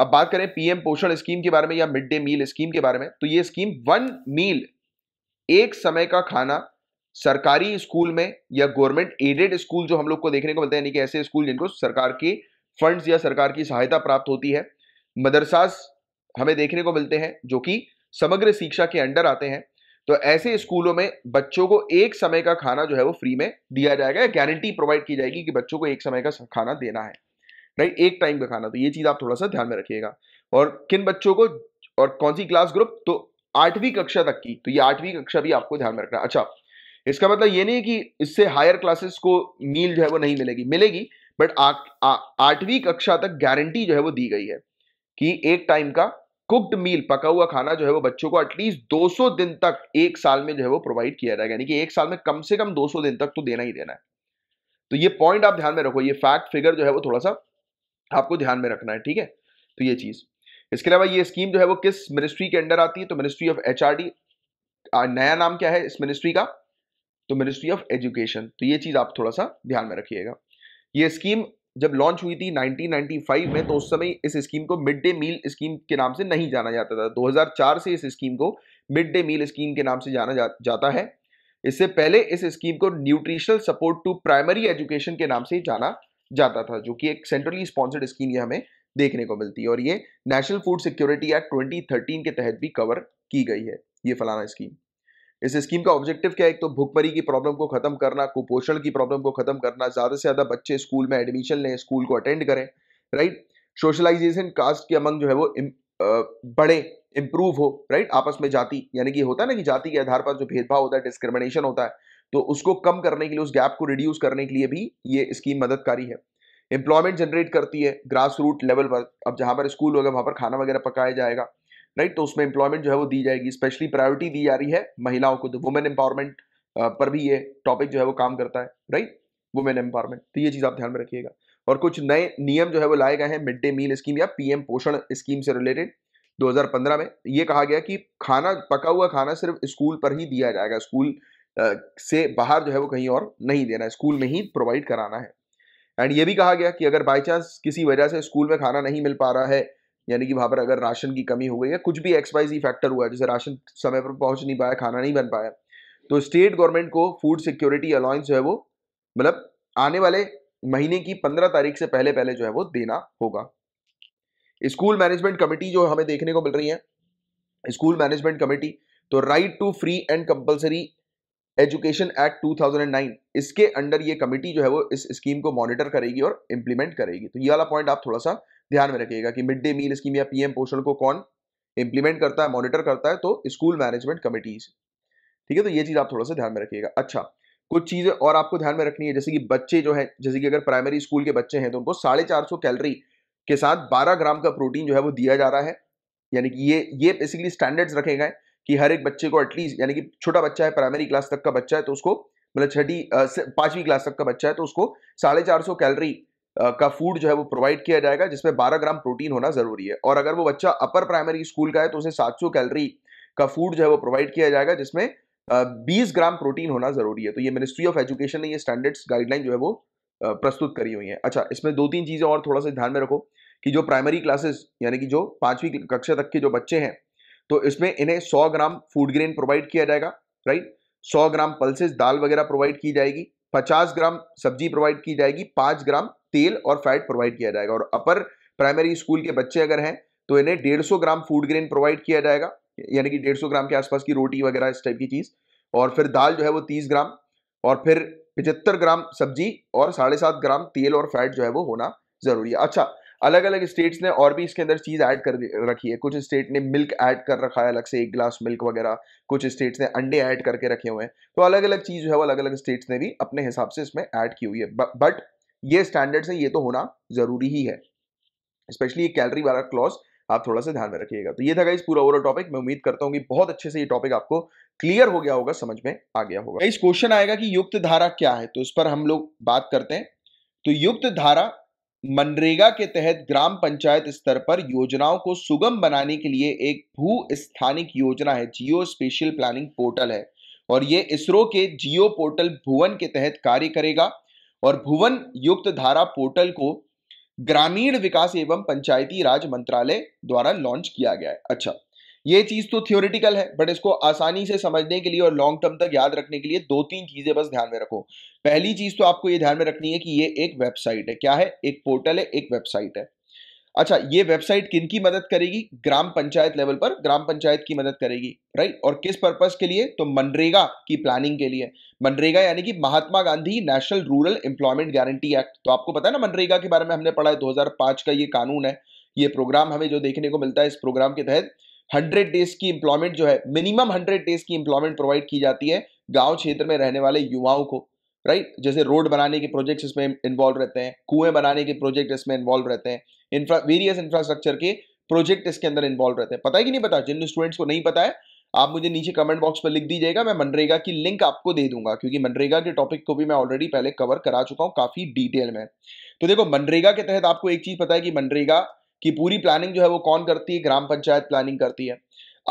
अब बात करें पीएम पोषण स्कीम के बारे में या मिड डे मील स्कीम के बारे में तो ये स्कीम वन मील एक समय का खाना सरकारी स्कूल में या गवर्नमेंट एडेड स्कूल जो हम लोग को देखने को मिलते हैं यानी कि ऐसे स्कूल जिनको सरकार के फंड्स या सरकार की सहायता प्राप्त होती है मदरसास हमें देखने को मिलते हैं जो कि समग्र शिक्षा के अंडर आते हैं तो ऐसे स्कूलों में बच्चों को एक समय का खाना जो है वो फ्री में दिया जाएगा गारंटी प्रोवाइड की जाएगी कि बच्चों को एक समय का खाना देना है राइट एक टाइम का खाना तो ये चीज़ आप थोड़ा सा ध्यान में रखिएगा और किन बच्चों को और कौन सी क्लास ग्रुप तो आठवीं कक्षा तक की तो ये आठवीं कक्षा भी आपको ध्यान में रखना अच्छा इसका मतलब ये नहीं कि इससे हायर क्लासेस को मील जो है वो नहीं मिलेगी मिलेगी बट आठवीं कक्षा तक गारंटी जो है वो दी गई है कि एक टाइम का कुक्ड मील पका हुआ खाना जो है वो बच्चों को एटलीस्ट 200 दिन तक एक साल में जो है वो प्रोवाइड किया जाएगा यानी कि एक साल में कम से कम 200 दिन तक तो देना ही देना है तो ये पॉइंट आप ध्यान में रखो ये फैक्ट फिगर जो है वो थोड़ा सा आपको ध्यान में रखना है ठीक है तो ये चीज़ इसके अलावा ये स्कीम जो है वो किस मिनिस्ट्री के अंडर आती है तो मिनिस्ट्री ऑफ एच नया नाम क्या है इस मिनिस्ट्री का तो मिनिस्ट्री ऑफ एजुकेशन तो ये चीज़ आप थोड़ा सा ध्यान में रखिएगा ये स्कीम जब लॉन्च हुई थी 1995 में तो उस समय इस स्कीम को मिड डे मील स्कीम के नाम से नहीं जाना जाता था 2004 से इस स्कीम को मिड डे मील स्कीम के नाम से जाना जा, जाता है इससे पहले इस स्कीम को nutritional support to primary education के नाम से जाना जाता था जो कि एक सेंट्रली स्पॉन्सर्ड स्कीम ये हमें देखने को मिलती है और ये national food security act twenty के तहत भी कवर की गई है ये फलाना स्कीम इस स्कीम का ऑब्जेक्टिव क्या है एक तो भुखमरी की प्रॉब्लम को खत्म करना कुपोषण की प्रॉब्लम को खत्म करना ज्यादा से ज्यादा बच्चे स्कूल में एडमिशन लें स्कूल को अटेंड करें राइट सोशलाइजेशन कास्ट के अमंग जो है वो बढ़े इंप्रूव बड़े हो राइट आपस में जाति यानी कि होता है ना कि जाति के आधार पर जो भेदभाव होता है डिस्क्रिमिनेशन होता है तो उसको कम करने के लिए उस गैप को रिड्यूस करने के लिए भी ये स्कीम मददकारी है एम्प्लॉयमेंट जनरेट करती है ग्रास रूट लेवल पर अब जहाँ पर स्कूल होगा वहाँ पर खाना वगैरह पकाया जाएगा राइट तो उसमें एम्प्लॉयमेंट जो है वो दी जाएगी स्पेशली प्रायोरिटी दी जा रही है महिलाओं को तो वुमेन एम्पावरमेंट पर भी ये टॉपिक जो है वो काम करता है राइट वुमेन एम्पावरमेंट तो ये चीज़ आप ध्यान में रखिएगा और कुछ नए नियम जो है वो लाए गए हैं मिड डे मील स्कीम या पीएम पोषण स्कीम से रिलेटेड 2015 में ये कहा गया कि खाना पका हुआ खाना सिर्फ स्कूल पर ही दिया जाएगा स्कूल से बाहर जो है वो कहीं और नहीं देना है स्कूल में ही प्रोवाइड कराना है एंड ये भी कहा गया कि अगर बाई चांस किसी वजह से स्कूल में खाना नहीं मिल पा रहा है यानी कि वहाँ पर अगर राशन की कमी हो गई या कुछ भी एक्स वाई जी फैक्टर हुआ है जैसे राशन समय पर पहुँच नहीं पाया खाना नहीं बन पाया तो स्टेट गवर्नमेंट को फूड सिक्योरिटी अलाउंस जो है वो मतलब आने वाले महीने की पंद्रह तारीख से पहले पहले जो है वो देना होगा स्कूल मैनेजमेंट कमेटी जो हमें देखने को मिल रही है स्कूल मैनेजमेंट कमेटी तो right to free and compulsory education act 2009 इसके अंडर ये कमेटी जो है वो इस स्कीम को मॉनिटर करेगी और इम्प्लीमेंट करेगी तो ये वाला पॉइंट आप थोड़ा सा ध्यान में रखिएगा कि मिड डे मील स्कीम या पीएम पोषण को कौन इंप्लीमेंट करता है मॉनिटर करता है तो स्कूल मैनेजमेंट कमिटीज ठीक है तो ये चीज़ आप थोड़ा सा ध्यान में रखिएगा अच्छा कुछ चीज़ें और आपको ध्यान में रखनी है जैसे कि बच्चे जो है जैसे कि अगर प्राइमरी स्कूल के बच्चे हैं तो उनको साढ़े चार सौ कैलरी के साथ बारह ग्राम का प्रोटीन जो है वो दिया जा रहा है यानी कि ये ये बेसिकली स्टैंडर्ड्स रखे गए कि हर एक बच्चे को एटलीस्ट यानी कि छोटा बच्चा है प्राइमरी क्लास तक का बच्चा है तो उसको मतलब छठी पांचवी क्लास तक का बच्चा है तो उसको साढ़े चार सौ कैलरी का फूड जो है वो प्रोवाइड किया जाएगा जिसमें 12 ग्राम प्रोटीन होना जरूरी है और अगर वो बच्चा अपर प्राइमरी स्कूल का है तो उसे 700 कैलोरी का फूड जो है वो प्रोवाइड किया जाएगा जिसमें 20 ग्राम प्रोटीन होना जरूरी है तो ये मिनिस्ट्री ऑफ एजुकेशन ने ये स्टैंडर्ड्स गाइडलाइन जो है वो प्रस्तुत करी हुई है अच्छा इसमें दो तीन चीज़ें और थोड़ा सा ध्यान में रखो कि जो प्राइमरी क्लासेस यानी कि जो पाँचवीं कक्षा तक के जो बच्चे हैं तो इसमें इन्हें सौ ग्राम फूड ग्रेन प्रोवाइड किया जाएगा राइट सौ ग्राम पल्सेस दाल वगैरह प्रोवाइड की जाएगी पचास ग्राम सब्जी प्रोवाइड की जाएगी पाँच ग्राम तेल और फैट प्रोवाइड किया जाएगा और अपर प्राइमरी स्कूल के बच्चे अगर हैं तो इन्हें डेढ़ सौ ग्राम फूड ग्रेन प्रोवाइड किया जाएगा यानी कि डेढ़ सौ ग्राम के आसपास की रोटी वगैरह इस टाइप की चीज़ और फिर दाल जो है वो तीस ग्राम और फिर पिचहत्तर ग्राम सब्जी और साढ़े सात ग्राम तेल और फैट जो है वो होना ज़रूरी है अच्छा अलग अलग स्टेट्स ने और भी इसके अंदर चीज़ ऐड कर रखी है कुछ स्टेट ने मिल्क ऐड कर रखा है अलग से एक ग्लास मिल्क वगैरह कुछ स्टेट्स ने अंडे ऐड करके रखे हुए हैं तो अलग अलग चीज़ जो है वो अलग अलग स्टेट्स ने भी अपने हिसाब से इसमें ऐड की हुई है बट ये स्टैंडर्ड्स हैं ये तो होना जरूरी ही है स्पेशली ये कैलरी वाला क्लॉज आप थोड़ा सा ध्यान में रखिएगा तो ये था इस पूरा ओवरऑल टॉपिक मैं उम्मीद करता हूँ कि बहुत अच्छे से ये टॉपिक आपको क्लियर हो गया होगा समझ में आ गया होगा इस क्वेश्चन आएगा कि युक्त धारा क्या है तो इस पर हम लोग बात करते हैं तो युक्त धारा मनरेगा के तहत ग्राम पंचायत स्तर पर योजनाओं को सुगम बनाने के लिए एक भू स्थानिक योजना है जियो स्पेशल प्लानिंग पोर्टल है और ये इसरो के जियो पोर्टल भुवन के तहत कार्य करेगा और भुवन युक्त धारा पोर्टल को ग्रामीण विकास एवं पंचायती राज मंत्रालय द्वारा लॉन्च किया गया है अच्छा ये चीज तो थियोरिटिकल है बट इसको आसानी से समझने के लिए और लॉन्ग टर्म तक याद रखने के लिए दो तीन चीजें बस ध्यान में रखो पहली चीज तो आपको ये ध्यान में रखनी है कि ये एक वेबसाइट है क्या है एक पोर्टल है एक वेबसाइट है अच्छा ये वेबसाइट किन की मदद करेगी ग्राम पंचायत लेवल पर ग्राम पंचायत की मदद करेगी राइट और किस पर्पज के लिए तो मनरेगा की प्लानिंग के लिए मनरेगा यानी कि Mahatma Gandhi national rural employment guarantee act तो आपको पता है ना मनरेगा के बारे में हमने पढ़ा है दो का ये कानून है ये प्रोग्राम हमें जो देखने को मिलता है इस प्रोग्राम के तहत हंड्रेड डेज की इंप्लॉयमेंट जो है मिनिमम हंड्रेड डेज की इंप्लॉयमेंट प्रोवाइड की जाती है गांव क्षेत्र में रहने वाले युवाओं को राइट जैसे रोड बनाने के प्रोजेक्ट्स इसमें इन्वॉल्व रहते हैं कुएं बनाने के प्रोजेक्ट इसमें इन्वॉल्व रहते हैं इंफ्रा वेरियस इंफ्रास्ट्रक्चर के प्रोजेक्ट इसके अंदर इन्वॉल्व रहते हैं पता है कि नहीं पता जिन स्टूडेंट्स को नहीं पता है आप मुझे नीचे कमेंट बॉक्स पर लिख दीजिएगा मैं मनरेगा की लिंक आपको दे दूंगा क्योंकि मनरेगा के टॉपिक को भी मैं ऑलरेडी पहले कवर करा चुका हूँ काफ़ी डिटेल में तो देखो मनरेगा के तहत आपको एक चीज़ पता है कि मनरेगा की पूरी प्लानिंग जो है वो कौन करती है ग्राम पंचायत प्लानिंग करती है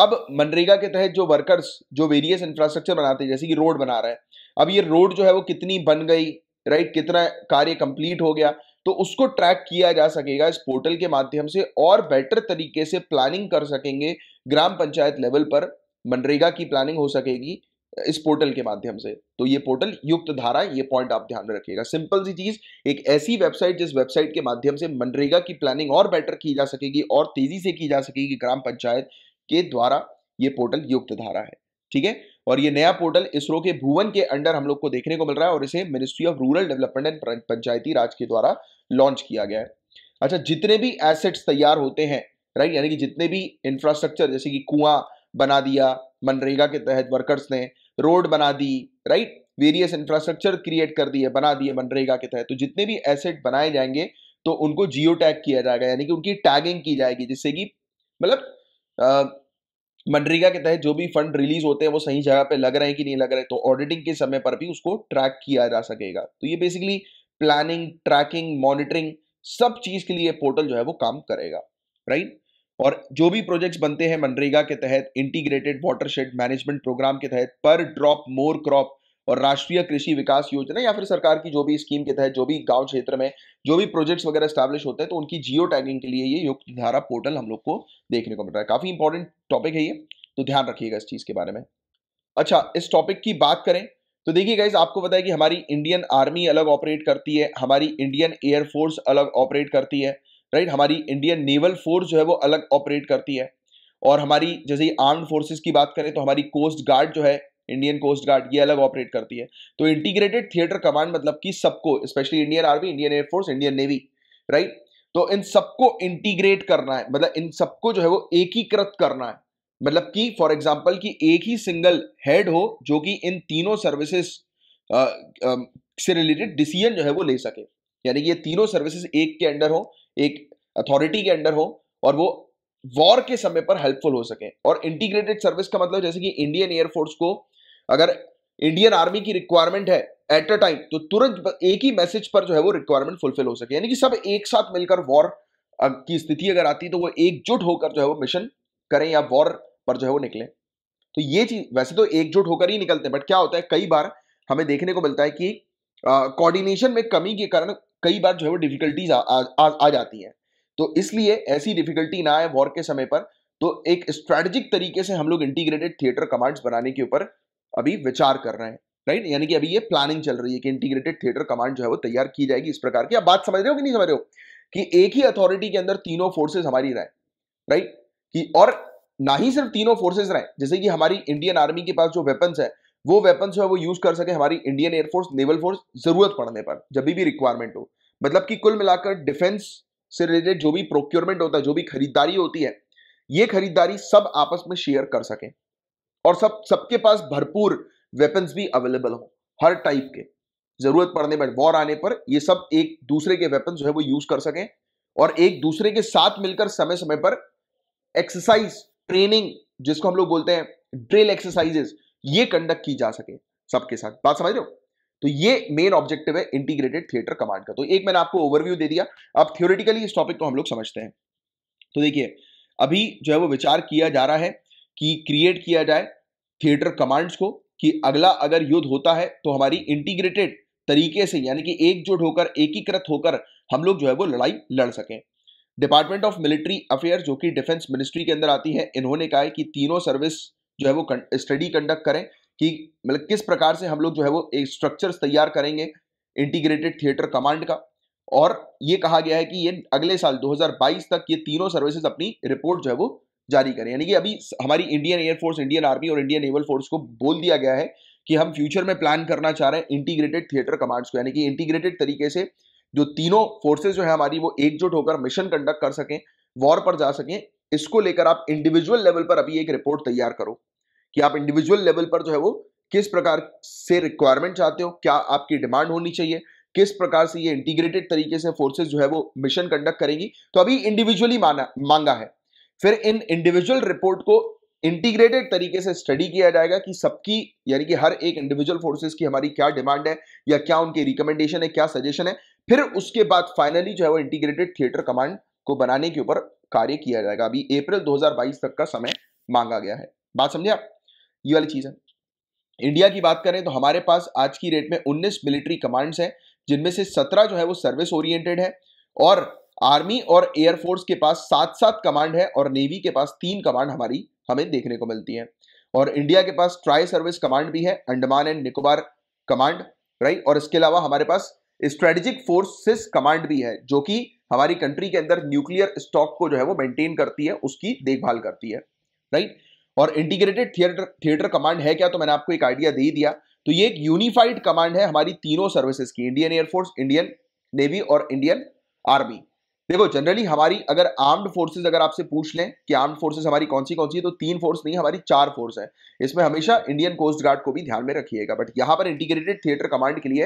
अब मनरेगा के तहत जो वर्कर्स जो वेरियस इंफ्रास्ट्रक्चर बनाते हैं जैसे कि रोड बना रहे हैं अब ये रोड जो है वो कितनी बन गई राइट कितना कार्य कंप्लीट हो गया तो उसको ट्रैक किया जा सकेगा इस पोर्टल के माध्यम से और बेटर तरीके से प्लानिंग कर सकेंगे ग्राम पंचायत लेवल पर मनरेगा की प्लानिंग हो सकेगी इस पोर्टल के माध्यम से तो ये पोर्टल युक्त धारा ये पॉइंट आप ध्यान में रखिएगा सिंपल सी चीज एक ऐसी वेबसाइट जिस वेबसाइट के माध्यम से मनरेगा की प्लानिंग और बेटर की जा सकेगी और तेजी से की जा सकेगी ग्राम पंचायत के द्वारा ये पोर्टल युक्त धारा है ठीक है और ये नया पोर्टल इसरो के भुवन के अंडर हम लोग को देखने को मिल रहा है और इसे ministry of rural development and Panchayati Raj के द्वारा लॉन्च किया गया है अच्छा जितने भी एसेट्स तैयार होते हैं राइट यानी कि जितने भी इंफ्रास्ट्रक्चर जैसे कि कुआं बना दिया मनरेगा के तहत वर्कर्स ने रोड बना दी राइट वेरियस इंफ्रास्ट्रक्चर क्रिएट कर दिए बना दिए मनरेगा के तहत तो जितने भी एसेट बनाए जाएंगे तो उनको जियो टैग किया जाएगा यानी कि उनकी टैगिंग की जाएगी जिससे कि मतलब मनरेगा के तहत जो भी फंड रिलीज होते हैं वो सही जगह पे लग रहे हैं कि नहीं लग रहे तो ऑडिटिंग के समय पर भी उसको ट्रैक किया जा सकेगा तो ये बेसिकली प्लानिंग ट्रैकिंग मॉनिटरिंग सब चीज के लिए पोर्टल जो है वो काम करेगा राइट और जो भी प्रोजेक्ट्स बनते हैं मनरेगा के तहत इंटीग्रेटेड वाटरशेड मैनेजमेंट प्रोग्राम के तहत पर ड्रॉप मोर क्रॉप और राष्ट्रीय कृषि विकास योजना या फिर सरकार की जो भी स्कीम के तहत जो भी गांव क्षेत्र में जो भी प्रोजेक्ट्स वगैरह स्टैब्लिश होते हैं तो उनकी जियो टैगिंग के लिए ये युक्त धारा पोर्टल हम लोग को देखने को मिल रहा है काफ़ी इंपॉर्टेंट टॉपिक है ये तो ध्यान रखिएगा इस चीज़ के बारे में अच्छा इस टॉपिक की बात करें तो देखिए गाइज आपको पता है कि हमारी इंडियन आर्मी अलग ऑपरेट करती है हमारी इंडियन एयरफोर्स अलग ऑपरेट करती है राइट हमारी इंडियन नेवल फोर्स जो है वो अलग ऑपरेट करती है और हमारी जैसे आर्म्ड फोर्सेस की बात करें तो हमारी कोस्ट गार्ड जो है इंडियन कोस्ट गार्ड ये अलग ऑपरेट करती है तो इंटीग्रेटेड थिएटर कमांड मतलब कि सबको specially Indian army Indian air force Indian navy right तो इन सबको इंटीग्रेट करना है मतलब इन सबको जो है वो एकीकृत करना है मतलब कि फॉर एग्जाम्पल कि एक ही सिंगल हेड हो जो कि इन तीनों सर्विसेज से रिलेटेड डिसीजन जो है वो ले सके यानी कि ये तीनों सर्विसेज एक के अंडर हो एक अथॉरिटी के अंडर हो और वो वॉर के समय पर हेल्पफुल हो सके और इंटीग्रेटेड सर्विस का मतलब जैसे कि इंडियन एयरफोर्स को अगर इंडियन आर्मी की रिक्वायरमेंट है एट अ टाइम तो तुरंत एक ही मैसेज पर जो है वो रिक्वायरमेंट फुलफिल हो सके यानी कि सब एक साथ मिलकर वॉर की स्थिति अगर आती तो वो एकजुट होकर जो है वो मिशन करें या वॉर पर जो है वो निकले तो ये चीज वैसे तो एकजुट होकर ही निकलते हैं बट क्या होता है कई बार हमें देखने को मिलता है कि कोऑर्डिनेशन में कमी के कारण कई बार जो है वो डिफिकल्टीज आ, आ, आ, आ जाती हैं तो इसलिए ऐसी डिफिकल्टी ना आए वॉर के समय पर तो एक स्ट्रैटेजिक तरीके से हम लोग इंटीग्रेटेड थिएटर कमांड्स बनाने के ऊपर अभी विचार कर रहे हैं राइट यानी कि अभी ये प्लानिंग चल रही है कि इंटीग्रेटेड थिएटर कमांड जो है वो तैयार की जाएगी इस प्रकार की आप बात समझ रहे हो कि नहीं समझ रहे हो कि एक ही अथॉरिटी के अंदर तीनों फोर्सेज हमारी रहे राइट कि और ना ही सिर्फ तीनों फोर्सेज रहे जैसे कि हमारी इंडियन आर्मी के पास जो वेपन्स है वो वेपन जो है वो यूज कर सके हमारी इंडियन एयरफोर्स नेवल फोर्स जरूरत पड़ने पर जब भी रिक्वायरमेंट हो मतलब कि कुल मिलाकर डिफेंस से रिलेटेड जो भी प्रोक्योरमेंट होता है जो भी खरीदारी होती है ये खरीदारी सब आपस में शेयर कर सकें और सब सबके पास भरपूर वेपन्स भी अवेलेबल हो हर टाइप के जरूरत पड़ने पर वॉर आने पर ये सब एक दूसरे के वेपन जो है वो यूज कर सकें और एक दूसरे के साथ मिलकर समय समय पर एक्सरसाइज ट्रेनिंग जिसको हम लोग बोलते हैं ड्रिल एक्सरसाइजेस ये कंडक्ट की जा सके सबके साथ बात समझ रहे हो तो ये मेन ऑब्जेक्टिव है इंटीग्रेटेड थिएटर कमांड का तो एक मैंने आपको ओवरव्यू दे दिया अब थियोरिटिकली इस टॉपिक को हम लोग समझते हैं तो देखिए अभी जो है वो विचार किया जा रहा है कि क्रिएट किया जाए थिएटर कमांड्स को कि अगला अगर युद्ध होता है तो हमारी इंटीग्रेटेड तरीके से यानी कि एकजुट होकर एकीकृत होकर हम लोग जो है वो लड़ाई लड़ सकें डिपार्टमेंट ऑफ मिलिट्री अफेयर जो कि डिफेंस मिनिस्ट्री के अंदर आती है इन्होंने कहा है कि तीनों सर्विस जो है वो स्टडी कंडक्ट करें कि मतलब किस प्रकार से हम लोग जो है वो एक स्ट्रक्चर तैयार करेंगे इंटीग्रेटेड थिएटर कमांड का और ये कहा गया है कि ये अगले साल 2022 तक ये तीनों सर्विसेज अपनी रिपोर्ट जो है वो जारी करें यानी कि अभी हमारी इंडियन एयरफोर्स इंडियन आर्मी और इंडियन नेवल फोर्स को बोल दिया गया है कि हम फ्यूचर में प्लान करना चाह रहे हैं इंटीग्रेटेड थिएटर कमांड्स को यानी कि इंटीग्रेटेड तरीके से जो तीनों फोर्सेज जो है हमारी वो एकजुट होकर मिशन कंडक्ट कर सकें वॉर पर जा सकें इसको लेकर आप इंडिविजुअल लेवल पर अभी एक रिपोर्ट तैयार करो कि आप इंडिविजुअल लेवल पर जो है वो किस प्रकार से रिक्वायरमेंट चाहते हो क्या आपकी डिमांड होनी चाहिए किस प्रकार से ये इंटीग्रेटेड तरीके से फोर्सेज जो है वो मिशन कंडक्ट करेंगी तो अभी इंडिविजुअली माना मांगा है फिर इन इंडिविजुअल रिपोर्ट को इंटीग्रेटेड तरीके से स्टडी किया जाएगा कि सबकी यानी कि हर एक इंडिविजुअल फोर्सेस की हमारी क्या डिमांड है या क्या उनके रिकमेंडेशन है क्या सजेशन है फिर उसके बाद फाइनली जो है वो इंटीग्रेटेड थिएटर कमांड को बनाने के ऊपर कार्य किया जाएगा अभी अप्रैल 2022 तक का समय मांगा गया है बात समझे आप ये वाली चीज है इंडिया की बात करें तो हमारे पास आज की रेट में उन्नीस मिलिट्री कमांड्स हैं जिनमें से सत्रह जो है वो सर्विस ओरिएंटेड है और आर्मी और एयरफोर्स के पास सात सात कमांड है और नेवी के पास तीन कमांड हमारी हमें देखने को मिलती है और इंडिया के पास ट्राई सर्विस कमांड भी है Andaman and Nicobar command right और इसके अलावा हमारे पास स्ट्रेटेजिक फोर्सेस कमांड भी है जो कि हमारी कंट्री के अंदर न्यूक्लियर स्टॉक को जो है वो मेंटेन करती है उसकी देखभाल करती है राइट और इंटीग्रेटेड थिएटर थिएटर कमांड है क्या तो मैंने आपको एक आइडिया दे दिया तो ये एक यूनिफाइड कमांड है हमारी तीनों सर्विसेज की इंडियन एयरफोर्स इंडियन नेवी और इंडियन आर्मी देखो जनरली हमारी अगर आर्म्ड फोर्सेस अगर आपसे पूछ लें कि आर्म्ड फोर्सेस हमारी कौन सी कौन सी है तो तीन फोर्स नहीं हमारी चार फोर्स है इसमें हमेशा इंडियन कोस्ट गार्ड को भी ध्यान में रखिएगा बट यहाँ पर इंटीग्रेटेड थिएटर कमांड के लिए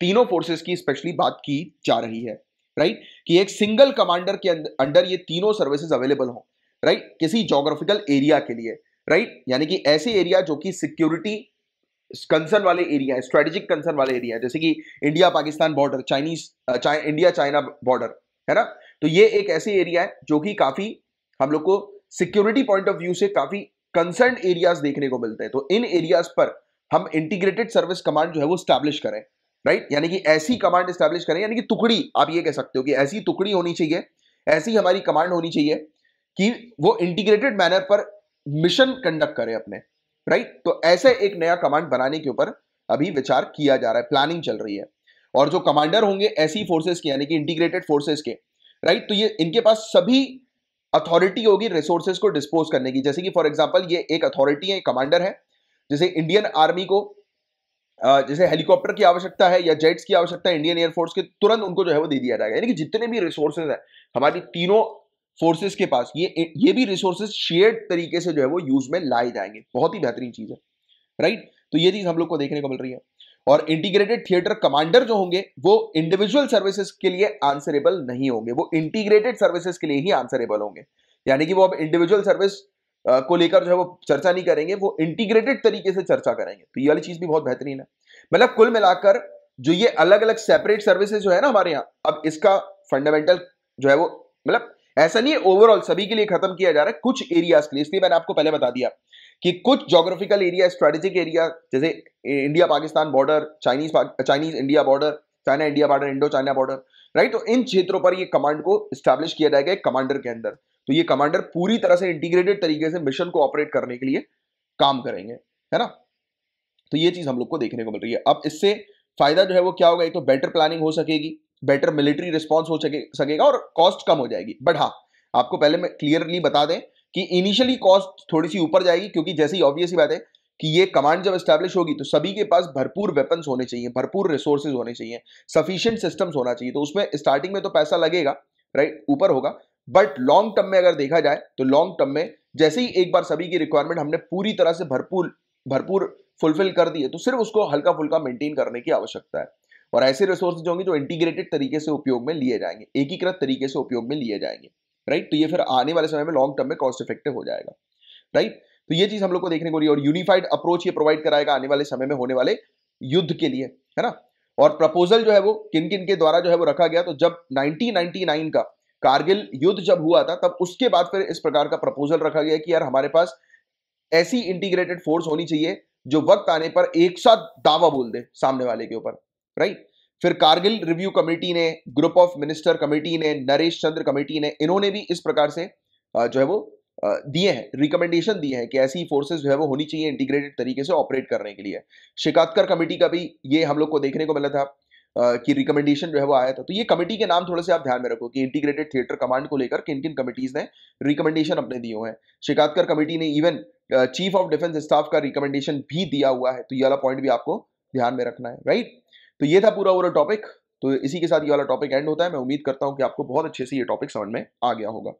तीनों फोर्सेज की स्पेशली बात की जा रही है राइट कि एक सिंगल कमांडर के अंडर ये तीनों सर्विसेज अवेलेबल हों राइट किसी जोग्राफिकल एरिया के लिए राइट यानी कि ऐसे एरिया जो कि सिक्योरिटी कंसर्न वाले एरिया है स्ट्रेटेजिक कंसर्न वाले एरिया है जैसे कि India Pakistan border Chinese India China border है ना तो ये एक ऐसी एरिया है जो कि काफी हम लोग को सिक्योरिटी पॉइंट ऑफ व्यू से काफी कंसर्न एरियाज देखने को मिलते हैं तो इन एरियाज पर हम इंटीग्रेटेड सर्विस कमांड जो है वो स्टैब्लिश करें राइट यानी कि ऐसी कमांड स्टैब्लिश करें यानी कि टुकड़ी आप ये कह सकते हो कि ऐसी टुकड़ी होनी चाहिए ऐसी हमारी कमांड होनी चाहिए कि वो इंटीग्रेटेड मैनर पर मिशन कंडक्ट करें अपने राइट तो ऐसे एक नया कमांड बनाने के ऊपर अभी विचार किया जा रहा है प्लानिंग चल रही है और जो कमांडर होंगे ऐसी फोर्सेस के यानी कि इंटीग्रेटेड फोर्सेस के राइट तो ये इनके पास सभी अथॉरिटी होगी रिसोर्सेज को डिस्पोज करने की जैसे कि फॉर एग्जाम्पल ये एक अथॉरिटी है कमांडर है जैसे इंडियन आर्मी को जैसे हेलीकॉप्टर की आवश्यकता है या जेट्स की आवश्यकता है इंडियन एयरफोर्स के तुरंत उनको जो है वो दे दिया जाएगा यानी कि जितने भी रिसोर्सेज हैं हमारी तीनों फोर्सेस के पास ये ये भी रिसोर्सेज शेयर्ड तरीके से जो है वो यूज में लाए जाएंगे बहुत ही बेहतरीन चीज है राइट तो ये चीज हम लोग को देखने को मिल रही है और इंटीग्रेटेड थिएटर कमांडर जो होंगे वो इंडिविजुअल सर्विसेज के लिए आंसरेबल नहीं होंगे वो इंटीग्रेटेड सर्विसेज के लिए ही आंसरेबल होंगे यानी कि वो अब इंडिविजुअल सर्विस को लेकर जो है वो चर्चा नहीं करेंगे वो इंटीग्रेटेड तरीके से चर्चा करेंगे तो ये वाली चीज भी बहुत बेहतरीन है मतलब कुल मिलाकर जो ये अलग अलग सेपरेट सर्विसेज जो है ना हमारे यहाँ अब इसका फंडामेंटल जो है वो मतलब ऐसा नहीं है ओवरऑल सभी के लिए खत्म किया जा रहा है कुछ एरियाज के लिए इसलिए मैंने आपको पहले बता दिया कि कुछ जोग्राफिकल एरिया स्ट्रेटेजिक एरिया जैसे India Pakistan border Chinese Chinese India border China India border Indo China border right तो इन क्षेत्रों पर ये कमांड को स्टैब्लिश किया जाएगा एक कमांडर के अंदर तो ये कमांडर पूरी तरह से इंटीग्रेटेड तरीके से मिशन को ऑपरेट करने के लिए काम करेंगे है ना तो ये चीज हम लोग को देखने को मिल रही है अब इससे फायदा जो है वो क्या होगा तो बेटर प्लानिंग हो सकेगी बेटर मिलिट्री रिस्पॉन्स हो सके, सकेगा और कॉस्ट कम हो जाएगी बट हाँ आपको पहले मैं क्लियरली बता दें कि इनिशियली कॉस्ट थोड़ी सी ऊपर जाएगी क्योंकि जैसे ही ऑब्वियस बात है कि ये कमांड जब स्टैब्लिश होगी तो सभी के पास भरपूर वेपन्स होने चाहिए भरपूर रिसोर्सेज होने चाहिए सफिशियंट सिस्टम्स होना चाहिए तो उसमें स्टार्टिंग में तो पैसा लगेगा राइट ऊपर होगा बट लॉन्ग टर्म में अगर देखा जाए तो लॉन्ग टर्म में जैसे ही एक बार सभी की रिक्वायरमेंट हमने पूरी तरह से भरपूर भरपूर फुलफिल कर दी है तो सिर्फ उसको हल्का फुल्का मेंटेन करने की आवश्यकता है और ऐसे रिसोर्सेज होंगे जो इंटीग्रेटेड तरीके से उपयोग में लिए जाएंगे एकीकृत तरीके से उपयोग में लिए जाएंगे राइट तो ये फिर आने वाले समय में लॉन्ग टर्म में कॉस्ट इफेक्टिव हो जाएगा राइट तो ये चीज हम लोग को देखने को रही और यूनिफाइड अप्रोच ये प्रोवाइड कराएगा आने वाले समय में होने वाले युद्ध के लिए है ना और प्रपोजल जो है वो किन किन के द्वारा जो है वो रखा गया तो जब 1999 का कारगिल युद्ध जब हुआ था तब उसके बाद फिर इस प्रकार का प्रपोजल रखा गया कि यार हमारे पास ऐसी इंटीग्रेटेड फोर्स होनी चाहिए जो वक्त आने पर एक साथ दावा बोल दे सामने वाले के ऊपर राइट फिर कारगिल रिव्यू कमेटी ने ग्रुप ऑफ मिनिस्टर कमेटी ने नरेश चंद्र कमेटी ने इन्होंने भी इस प्रकार से जो है वो दिए हैं रिकमेंडेशन दिए हैं कि ऐसी फोर्सेस जो है वो होनी चाहिए इंटीग्रेटेड तरीके से ऑपरेट करने के लिए शिकातकर कमेटी का भी ये हम लोग को देखने को मिला था कि रिकमेंडेशन जो है वो आया था तो ये कमेटी के नाम थोड़े से आप ध्यान में रखो कि इंटीग्रेटेड थिएटर कमांड को लेकर किन किन कमेटीज ने रिकमेंडेशन अपने दिए हुए हैं शिकातकर कमेटी ने even chief of defence staff का रिकमेंडेशन भी दिया हुआ है तो ये वाला पॉइंट भी आपको ध्यान में रखना है राइट तो ये था पूरा पूरा टॉपिक तो इसी के साथ ये वाला टॉपिक एंड होता है मैं उम्मीद करता हूं कि आपको बहुत अच्छे से ये टॉपिक समझ में आ गया होगा